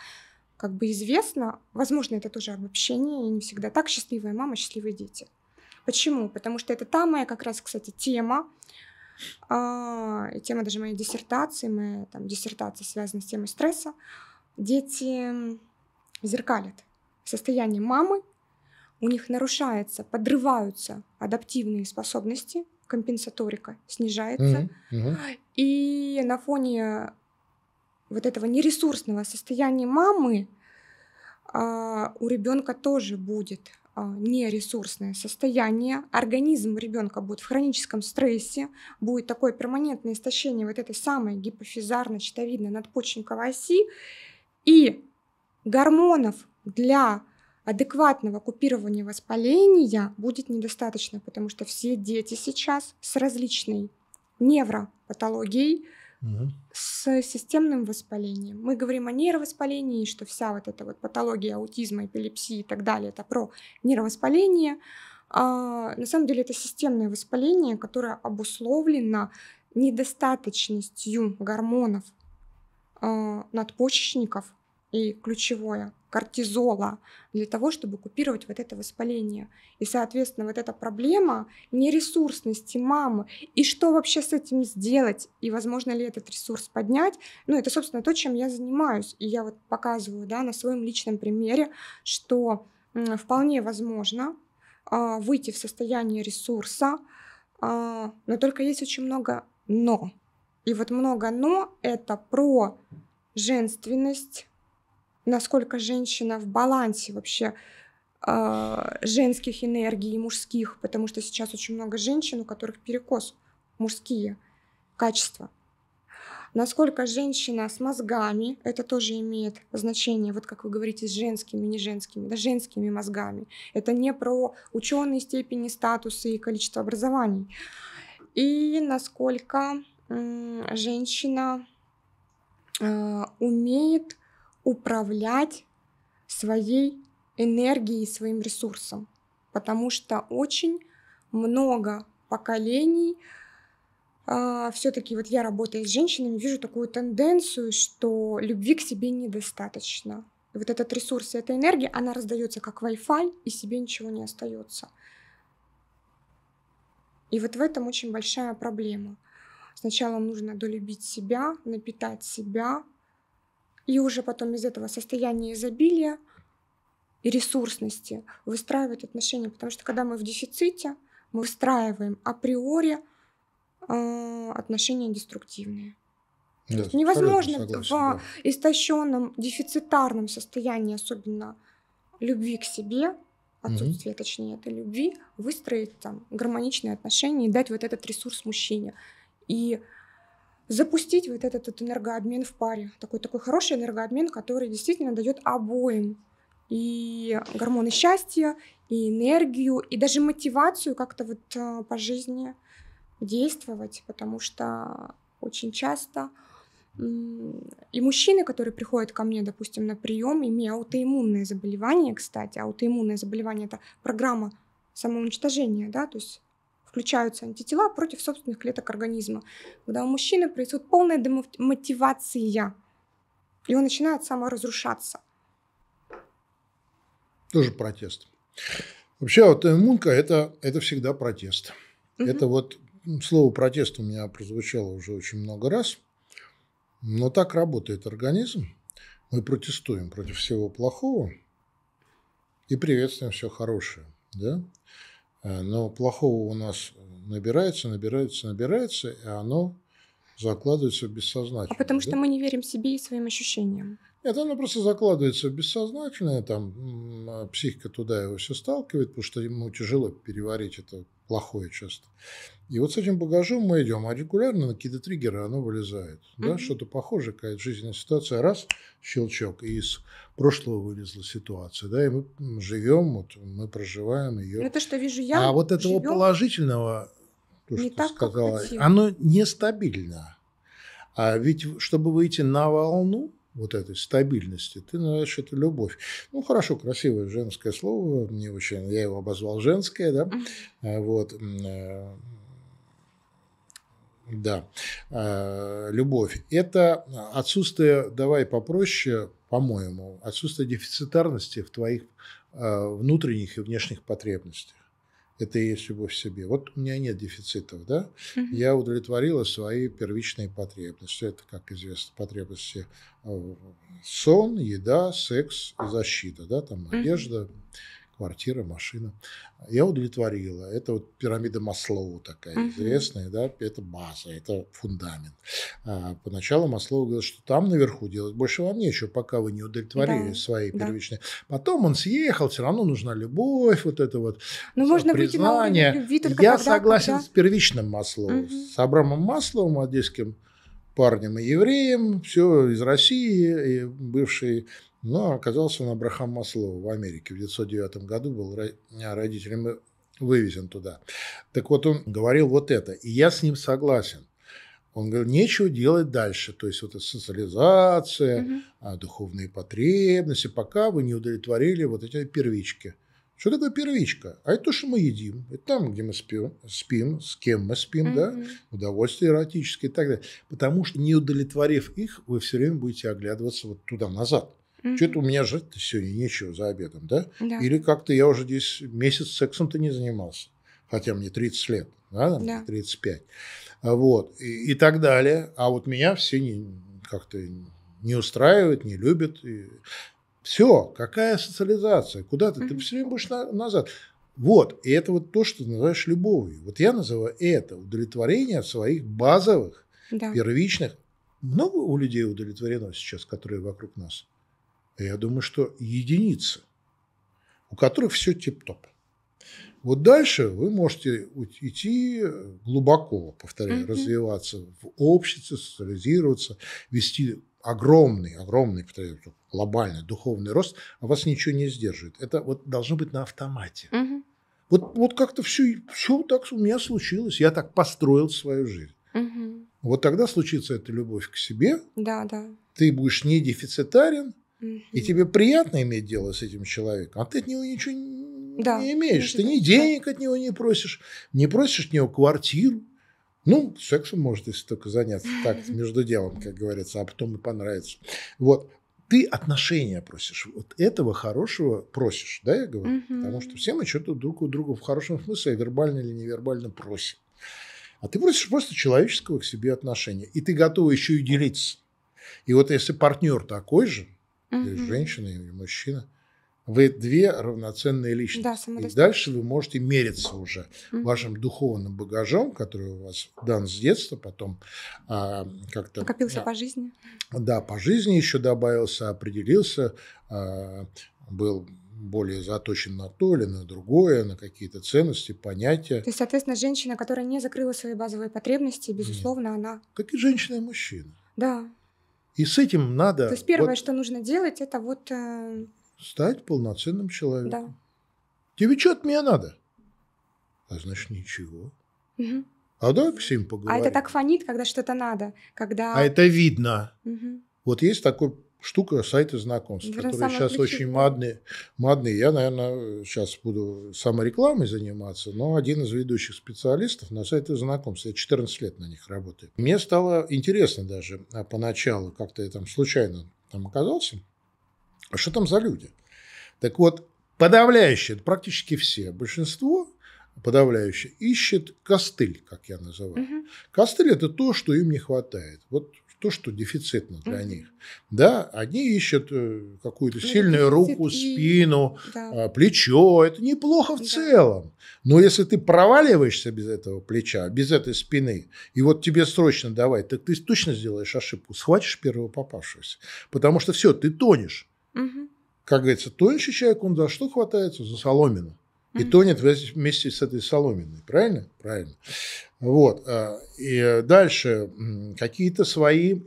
как бы известно, возможно, это тоже обобщение, и не всегда так, счастливая мама, счастливые дети. Почему? Потому что это та моя как раз, кстати, тема, а, и тема даже моей диссертации, моя там, диссертация связана с темой стресса. Дети зеркалят состояние мамы, у них нарушается подрываются адаптивные способности – компенсаторика снижается. Mm-hmm. Mm-hmm. И на фоне вот этого нересурсного состояния мамы а, у ребенка тоже будет а, нересурсное состояние. Организм ребенка будет в хроническом стрессе, будет такое перманентное истощение вот этой самой гипофизарно-щитовидной надпочечниковой оси. И гормонов для адекватного купирования воспаления будет недостаточно, потому что все дети сейчас с различной невропатологией, с системным воспалением. Мы говорим о нейровоспалении, что вся вот эта вот патология аутизма, эпилепсии и так далее, это про нейровоспаление. А, на самом деле это системное воспаление, которое обусловлено недостаточностью гормонов а, надпочечников и ключевое кортизола для того, чтобы купировать вот это воспаление. И, соответственно, вот эта проблема нересурсности мамы. И что вообще с этим сделать? И возможно ли этот ресурс поднять? Ну, это, собственно, то, чем я занимаюсь. И я вот показываю да, на своем личном примере, что вполне возможно а, выйти в состояние ресурса, а, но только есть очень много «но». И вот много «но» — это про женственность, насколько женщина в балансе вообще э, женских энергий и мужских, потому что сейчас очень много женщин, у которых перекос мужские качества. Насколько женщина с мозгами, это тоже имеет значение, вот как вы говорите, с женскими, не женскими, да женскими мозгами. Это не про ученые степени, статусы и количество образований. И насколько э, женщина э, умеет управлять своей энергией, и своим ресурсом, потому что очень много поколений э, а, все-таки вот я работаю с женщинами, вижу такую тенденцию, что любви к себе недостаточно. И вот этот ресурс, и эта энергия, она раздается как Wi-Fi, и себе ничего не остается. И вот в этом очень большая проблема. Сначала нужно долюбить себя, напитать себя, и уже потом из этого состояния изобилия и ресурсности выстраивать отношения. Потому что когда мы в дефиците, мы выстраиваем априори э, отношения деструктивные. Да, невозможно согласен, в да. истощенном, дефицитарном состоянии, особенно любви к себе, отсутствие, угу. точнее, этой любви, выстроить там гармоничные отношения и дать вот этот ресурс мужчине. И запустить вот этот, этот энергообмен в паре. Такой, такой хороший энергообмен, который действительно дает обоим и гормоны счастья, и энергию, и даже мотивацию как-то вот э, по жизни действовать, потому что очень часто и мужчины, которые приходят ко мне, допустим, на прием, имея аутоиммунное заболевание, кстати, аутоиммунное заболевание это программа самоуничтожения, да, то есть включаются антитела против собственных клеток организма. Когда у мужчины происходит полная демотивация, и он начинает саморазрушаться. Тоже протест. Вообще, вот иммунка э, это, это всегда протест. Угу. Это вот слово протест у меня прозвучало уже очень много раз. Но так работает организм. Мы протестуем против всего плохого и приветствуем все хорошее. Да? Э, но плохого у нас набирается, набирается, набирается, и оно закладывается в бессознательное. А потому да? что мы не верим себе и своим ощущениям. Нет, оно просто закладывается в бессознательное, там а психика туда его все сталкивает, потому что ему тяжело переварить это плохое часто. И вот с этим багажом мы идем, а регулярно на какие-то триггеры оно вылезает. Mm-hmm. Да? Что-то похожее, какая-то жизненная ситуация, раз, щелчок, и из прошлого вылезла ситуация, да, и мы живем, вот мы проживаем ее. Но ну, что вижу я, а вот этого положительного, то, не что так, сказала, оно нестабильно. А ведь, чтобы выйти на волну вот этой стабильности, ты называешь это любовь. Ну, хорошо, красивое женское слово, мне очень, я его обозвал женское, да, а вот, э, да. Э, любовь. Это отсутствие, давай попроще, по-моему, отсутствие дефицитарности в твоих э, внутренних и внешних потребностях. Это и есть любовь к себе. Вот у меня нет дефицитов, да? Я удовлетворила свои первичные потребности. Это, как известно, потребности сон, еда, секс, защита, да, там одежда, квартира, машина. Я удовлетворила. Это вот пирамида Маслоу такая uh-huh. известная, да, это база, это фундамент. А поначалу Маслоу говорил, что там наверху делать больше вам нечего, пока вы не удовлетворили да. свои да. первичные. Потом он съехал, все равно нужна любовь, вот это вот ну, можно признание. Любви Я когда, согласен когда... с первичным Маслоу, uh-huh. с Абрамом Масловым одесским парнем и евреем, все из России, и бывший но оказался он Абрахам Маслова в Америке. В 1909 году был родителями э, вывезен туда. Так вот, он говорил вот это, и я с ним согласен. Он говорил, нечего делать дальше, то есть вот эта социализация, угу. духовные потребности, пока вы не удовлетворили вот эти первички. Что такое первичка? А это то, что мы едим, это там, где мы спим, спим с кем мы спим, mm-hmm. да, удовольствие эротическое и так далее. Потому что не удовлетворив их, вы все время будете оглядываться вот туда назад mm Что-то у меня жрать-то сегодня нечего за обедом, да? да. Или как-то я уже здесь месяц сексом-то не занимался, хотя мне 30 лет, да, да. мне 35. А вот, и, и так далее. А вот меня все не, как-то не устраивает, не любят. И... Все, какая социализация? Куда ты? mm Ты все время будешь на, назад. Вот, и это вот то, что ты называешь любовью. Вот я называю это удовлетворение своих базовых, да. первичных. Много у людей удовлетворено сейчас, которые вокруг нас? А я думаю, что единицы, у которых все тип-топ. Вот дальше вы можете идти э, глубоко, повторяю, mm-hmm. развиваться в обществе, социализироваться, вести огромный, огромный, повторяю, глобальный духовный рост, а вас ничего не сдерживает. Это вот должно быть на автомате. Mm-hmm. Вот, вот как-то все, все так у меня случилось, я так построил свою жизнь. Mm-hmm. Вот тогда случится эта любовь к себе. Да, да. Ты будешь не дефицитарен, и тебе приятно иметь дело с этим человеком, а ты от него ничего да. не имеешь. Ты ни денег от него не просишь, не просишь от него квартиру. Ну, сексом может, если только заняться так, *laughs* между делом, как говорится, а потом и понравится. Вот. Ты отношения просишь. Вот этого хорошего просишь, да, я говорю? Угу. Потому что все мы что-то друг у друга в хорошем смысле, вербально или невербально, просим. А ты просишь просто человеческого к себе отношения. И ты готова еще и делиться. И вот если партнер такой же, угу. mm женщина и мужчина, вы две равноценные личности. Да, и дальше вы можете мериться уже mm вашим духовным багажом, который у вас дан с детства, потом а, как-то... Накопился а, по жизни. Да, по жизни еще добавился, определился, а, был более заточен на то или на другое, на какие-то ценности, понятия. То есть, соответственно, женщина, которая не закрыла свои базовые потребности, безусловно, Нет. она... Как и женщина и мужчина. Да. И с этим надо... То есть первое, вот, что нужно делать, это вот... Э... Стать полноценным человеком. Да. Тебе что от меня надо? А значит, ничего. Угу. А давай всем поговорим. А это так фонит, когда что-то надо. Когда... А это видно. Угу. Вот есть такой штука сайты знакомств, Для которые сейчас очень модные, модные. Я, наверное, сейчас буду саморекламой заниматься, но один из ведущих специалистов на сайты знакомств. Я 14 лет на них работаю. Мне стало интересно даже а, поначалу, как-то я там случайно там оказался, а что там за люди? Так вот, подавляющее, практически все, большинство подавляющее, ищет костыль, как я называю. Угу. Костыль – это то, что им не хватает. Вот то, что дефицитно для них. Да, одни ищут э, какую-то сильную руку, спину, да. А, плечо. Это неплохо в целом. Но если ты проваливаешься без этого плеча, без этой спины, и вот тебе срочно давай, так ты точно сделаешь ошибку. Схватишь первого попавшегося. Потому что все, ты тонешь. Угу. Как говорится, тоньше человек, он за что хватается? За соломину и тонет вместе с этой соломенной. Правильно? Правильно. Вот. А, и дальше какие-то свои,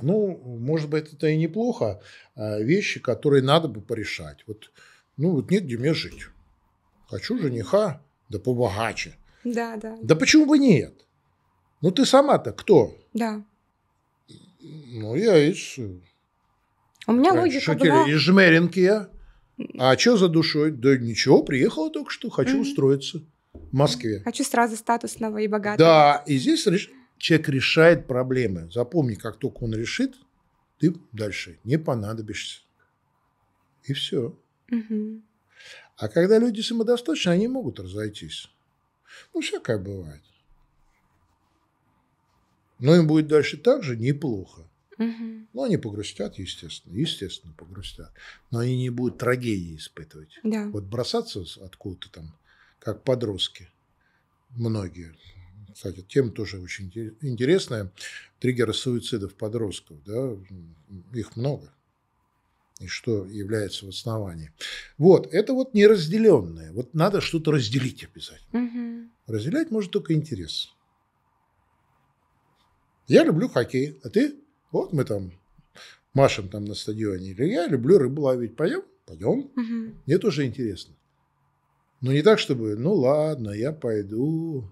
ну, может быть, это и неплохо, а, вещи, которые надо бы порешать. Вот, ну, вот нет где мне жить. Хочу жениха, да побогаче. Да, да. Да почему бы нет? Ну, ты сама-то кто? Да. Ну, я из... У меня э, логика шутили, была... Из Жмеринки я. А что за душой? Да ничего, приехала только что, хочу mm-hmm. устроиться в Москве. Хочу сразу статусного и богатого. Да, и здесь реш... человек решает проблемы. Запомни, как только он решит, ты дальше не понадобишься. И все. Mm-hmm. А когда люди самодостаточны, они могут разойтись. Ну, всякое бывает. Но им будет дальше так же неплохо. Угу. Ну, они погрустят, естественно, естественно, погрустят. Но они не будут трагедии испытывать. Да. Вот бросаться откуда-то там, как подростки, многие. Кстати, тема тоже очень интересная. Триггеры суицидов подростков, да, их много. И что является в основании. Вот, это вот неразделенное. Вот надо что-то разделить обязательно. Угу. Разделять может только интерес. Я люблю хоккей, а ты? Вот мы там машем там на стадионе. Или я люблю рыбу ловить. Пойдем? Пойдем. Угу. Мне тоже интересно. Но не так, чтобы, ну ладно, я пойду.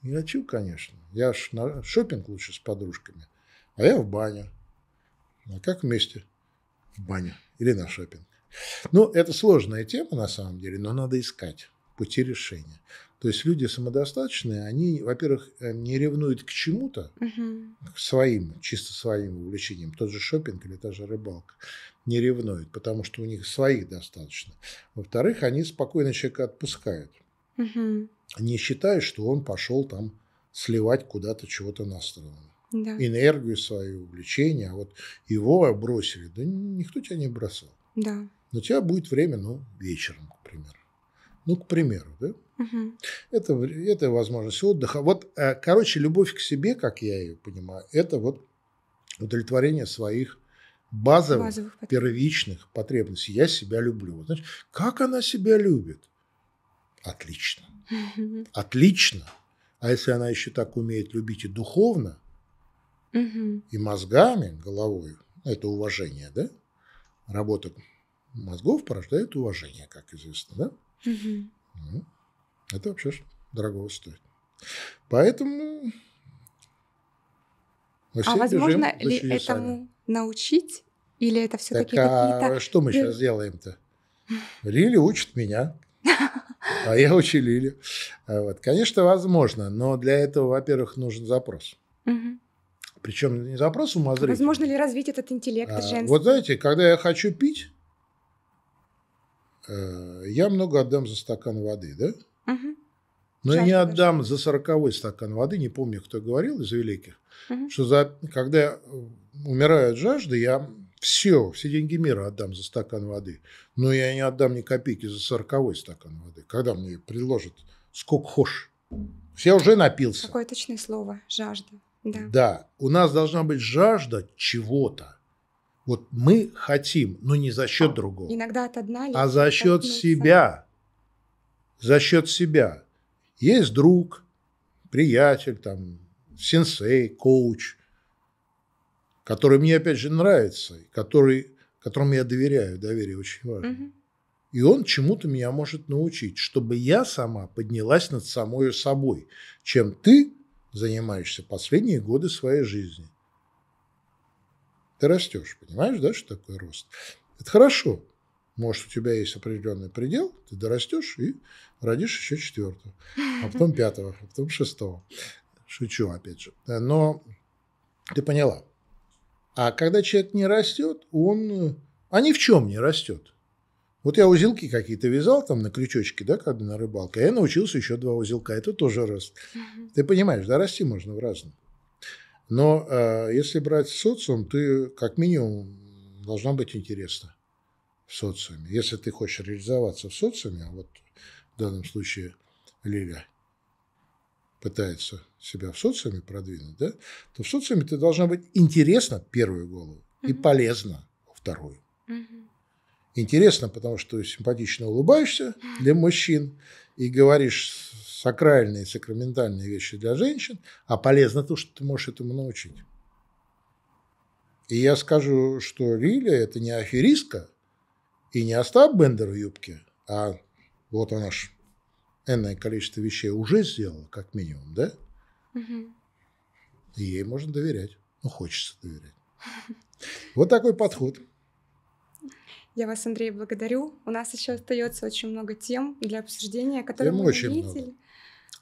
Не хочу, конечно. Я ж на шопинг лучше с подружками. А я в баню. А как вместе? В баню или на шопинг. Ну, это сложная тема на самом деле, но надо искать пути решения. То есть люди самодостаточные, они, во-первых, э, не ревнуют к чему-то, к своим, чисто своим увлечениям, тот же шопинг или та же рыбалка, не ревнуют, потому что у них своих достаточно. Во-вторых, они спокойно человека отпускают, не считая, что он пошел там сливать куда-то чего-то настроенного. Да. Энергию свою, увлечение, а вот его бросили. Да никто тебя не бросал. Да. Но у тебя будет время, ну, вечером, к примеру. Ну, к примеру, да? Угу. Это, это возможность отдыха. Вот, э, короче, любовь к себе, как я ее понимаю, это вот удовлетворение своих базовых, базовых первичных потребностей. Я себя люблю. Вот, значит, как она себя любит? Отлично. Отлично. А если она еще так умеет любить и духовно, и мозгами, головой, это уважение, да? Работа мозгов порождает уважение, как известно, да? Угу. Это вообще дорого стоит. Поэтому мы а все а возможно ли этому научить? Или это все-таки так, а какие-то... А что мы сейчас делаем-то? Лили учит меня, *laughs* а я учу Лили. А вот. Конечно, возможно, но для этого, во-первых, нужен запрос. Угу. Причем не запрос умозрительный. Возможно ли развить этот интеллект а, женский? Вот знаете, когда я хочу пить, э, я много отдам за стакан воды, да? Угу. Но я не отдам за сороковой стакан воды, не помню, кто говорил из великих, угу. что за, когда э, умираю от жажды, я все, все деньги мира отдам за стакан воды, но я не отдам ни копейки за сороковой стакан воды, когда мне предложат сколько хочешь. Я уже напился. Какое точное слово? Жажда. Да. да, у нас должна быть жажда чего-то. Вот мы хотим, но не за счет а, другого. Иногда от одна А за счет себя за счет себя. Есть друг, приятель, там, сенсей, коуч, который мне, опять же, нравится, который, которому я доверяю, доверие очень важно. Угу. И он чему-то меня может научить, чтобы я сама поднялась над самой собой, чем ты занимаешься последние годы своей жизни. Ты растешь, понимаешь, да, что такое рост? Это хорошо. Может, у тебя есть определенный предел, ты дорастешь и родишь еще четвертую, а потом пятого, а потом шестого. Шучу, опять же. Но ты поняла. А когда человек не растет, он... А ни в чем не растет. Вот я узелки какие-то вязал там на крючочке, да, когда на рыбалке, а я научился еще два узелка, это тоже рост. Ты понимаешь, да, расти можно в разном. Но э, если брать социум, ты как минимум должна быть интересна в социуме. Если ты хочешь реализоваться в социуме, вот в данном случае Лиля, пытается себя в социуме продвинуть, да, то в социуме ты должна быть интересна первую голову mm-hmm. и полезна вторую. Mm-hmm. Интересно, потому что ты симпатично улыбаешься для мужчин и говоришь сакральные, сакраментальные вещи для женщин, а полезно то, что ты можешь этому научить. И я скажу, что Лилия – это не аферистка и не Остап Бендер в юбке, а вот она ж энное количество вещей уже сделала, как минимум, да? Угу. ей можно доверять. Ну, хочется доверять. *laughs* Вот такой подход. Я вас, Андрей, благодарю. У нас еще остается очень много тем для обсуждения, которые тем мы очень видели. Много.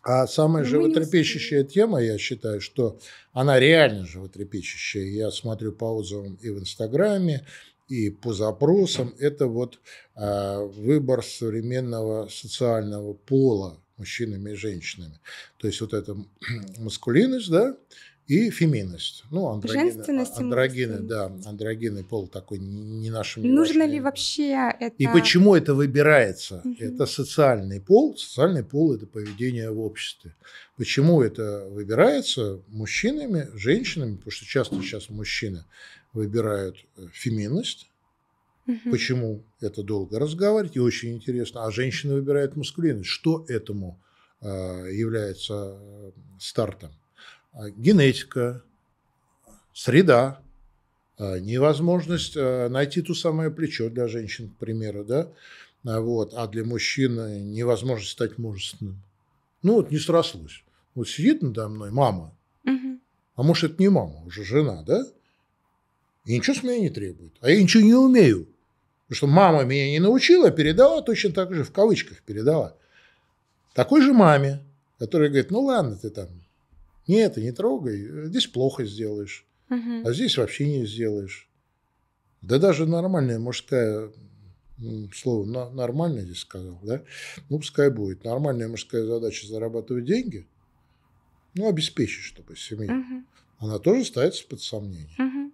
А самая Но животрепещущая тема, я считаю, что она реально животрепещущая. Я смотрю по отзывам и в Инстаграме, и по запросам это вот э, выбор современного социального пола мужчинами и женщинами. То есть вот это *clears throat* маскулинность, да, и феминность. Ну, андрогины, андрогины да, андрогины пол такой не нашим. Нужно ли вообще это? И почему это выбирается? Угу. Это социальный пол. Социальный пол – это поведение в обществе. Почему это выбирается мужчинами, женщинами? Потому что часто сейчас мужчины выбирают э, феминность. Угу. Почему это долго разговаривать и очень интересно. А женщины выбирают маскулинность. Что этому э, является э, стартом? Генетика, среда, невозможность найти ту самое плечо для женщин, к примеру, да, а вот, а для мужчины невозможность стать мужественным. Ну вот не срослось. Вот сидит надо мной мама, угу. а может это не мама, уже жена, да? И ничего с меня не требует. А я ничего не умею. Потому что мама меня не научила, а передала точно так же, в кавычках передала. Такой же маме, которая говорит, ну ладно, ты там, не это не трогай, здесь плохо сделаешь, угу. а здесь вообще не сделаешь. Да даже нормальная мужская, слово нормально здесь сказал, да, ну пускай будет, нормальная мужская задача зарабатывать деньги, ну обеспечить, чтобы семью, угу. она тоже ставится под сомнение. Угу.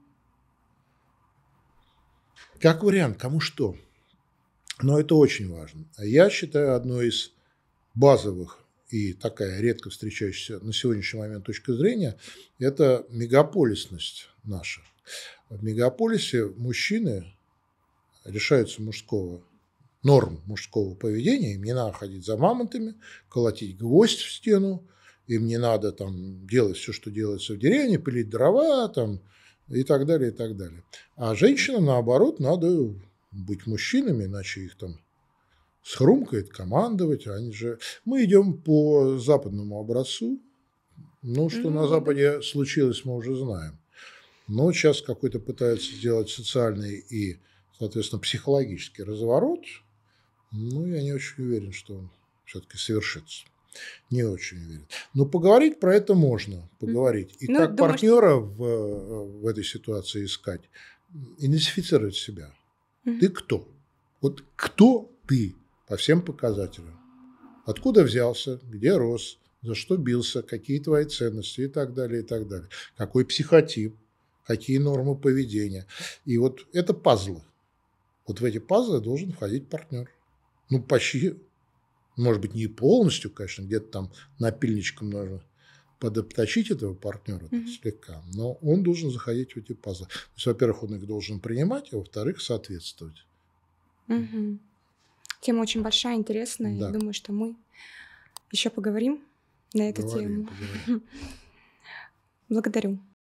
Как вариант, кому что. Но это очень важно. Я считаю одной из базовых и такая редко встречающаяся на сегодняшний момент точка зрения, это мегаполисность наша. В мегаполисе мужчины решаются мужского норм мужского поведения, им не надо ходить за мамонтами, колотить гвоздь в стену, им не надо там делать все, что делается в деревне, пилить дрова, там, и так далее, и так далее. А женщинам, наоборот, надо быть мужчинами, иначе их там схрумкает, командовать. Они же... Мы идем по западному образцу. Ну, что mm-hmm. на Западе случилось, мы уже знаем. Но сейчас какой-то пытается сделать социальный и, соответственно, психологический разворот. Ну, я не очень уверен, что он все-таки совершится не очень верит. Но поговорить про это можно, поговорить. И ну, как думаешь... партнера в, э, в этой ситуации искать, идентифицировать себя. mm Ты кто? Вот кто ты по всем показателям? Откуда взялся, где рос, за что бился, какие твои ценности и так далее, и так далее. Какой психотип, какие нормы поведения. И вот это пазлы. Вот в эти пазлы должен входить партнер. Ну, почти может быть, не полностью, конечно, где-то там напильничком нужно подопточить этого партнера mm-hmm. слегка, но он должен заходить в эти пазы. То есть, во-первых, он их должен принимать, а во-вторых, соответствовать. Mm-hmm. Тема очень большая, интересная. Да. Я думаю, что мы еще поговорим на эту говорим, тему. Поговорим. *laughs* Благодарю.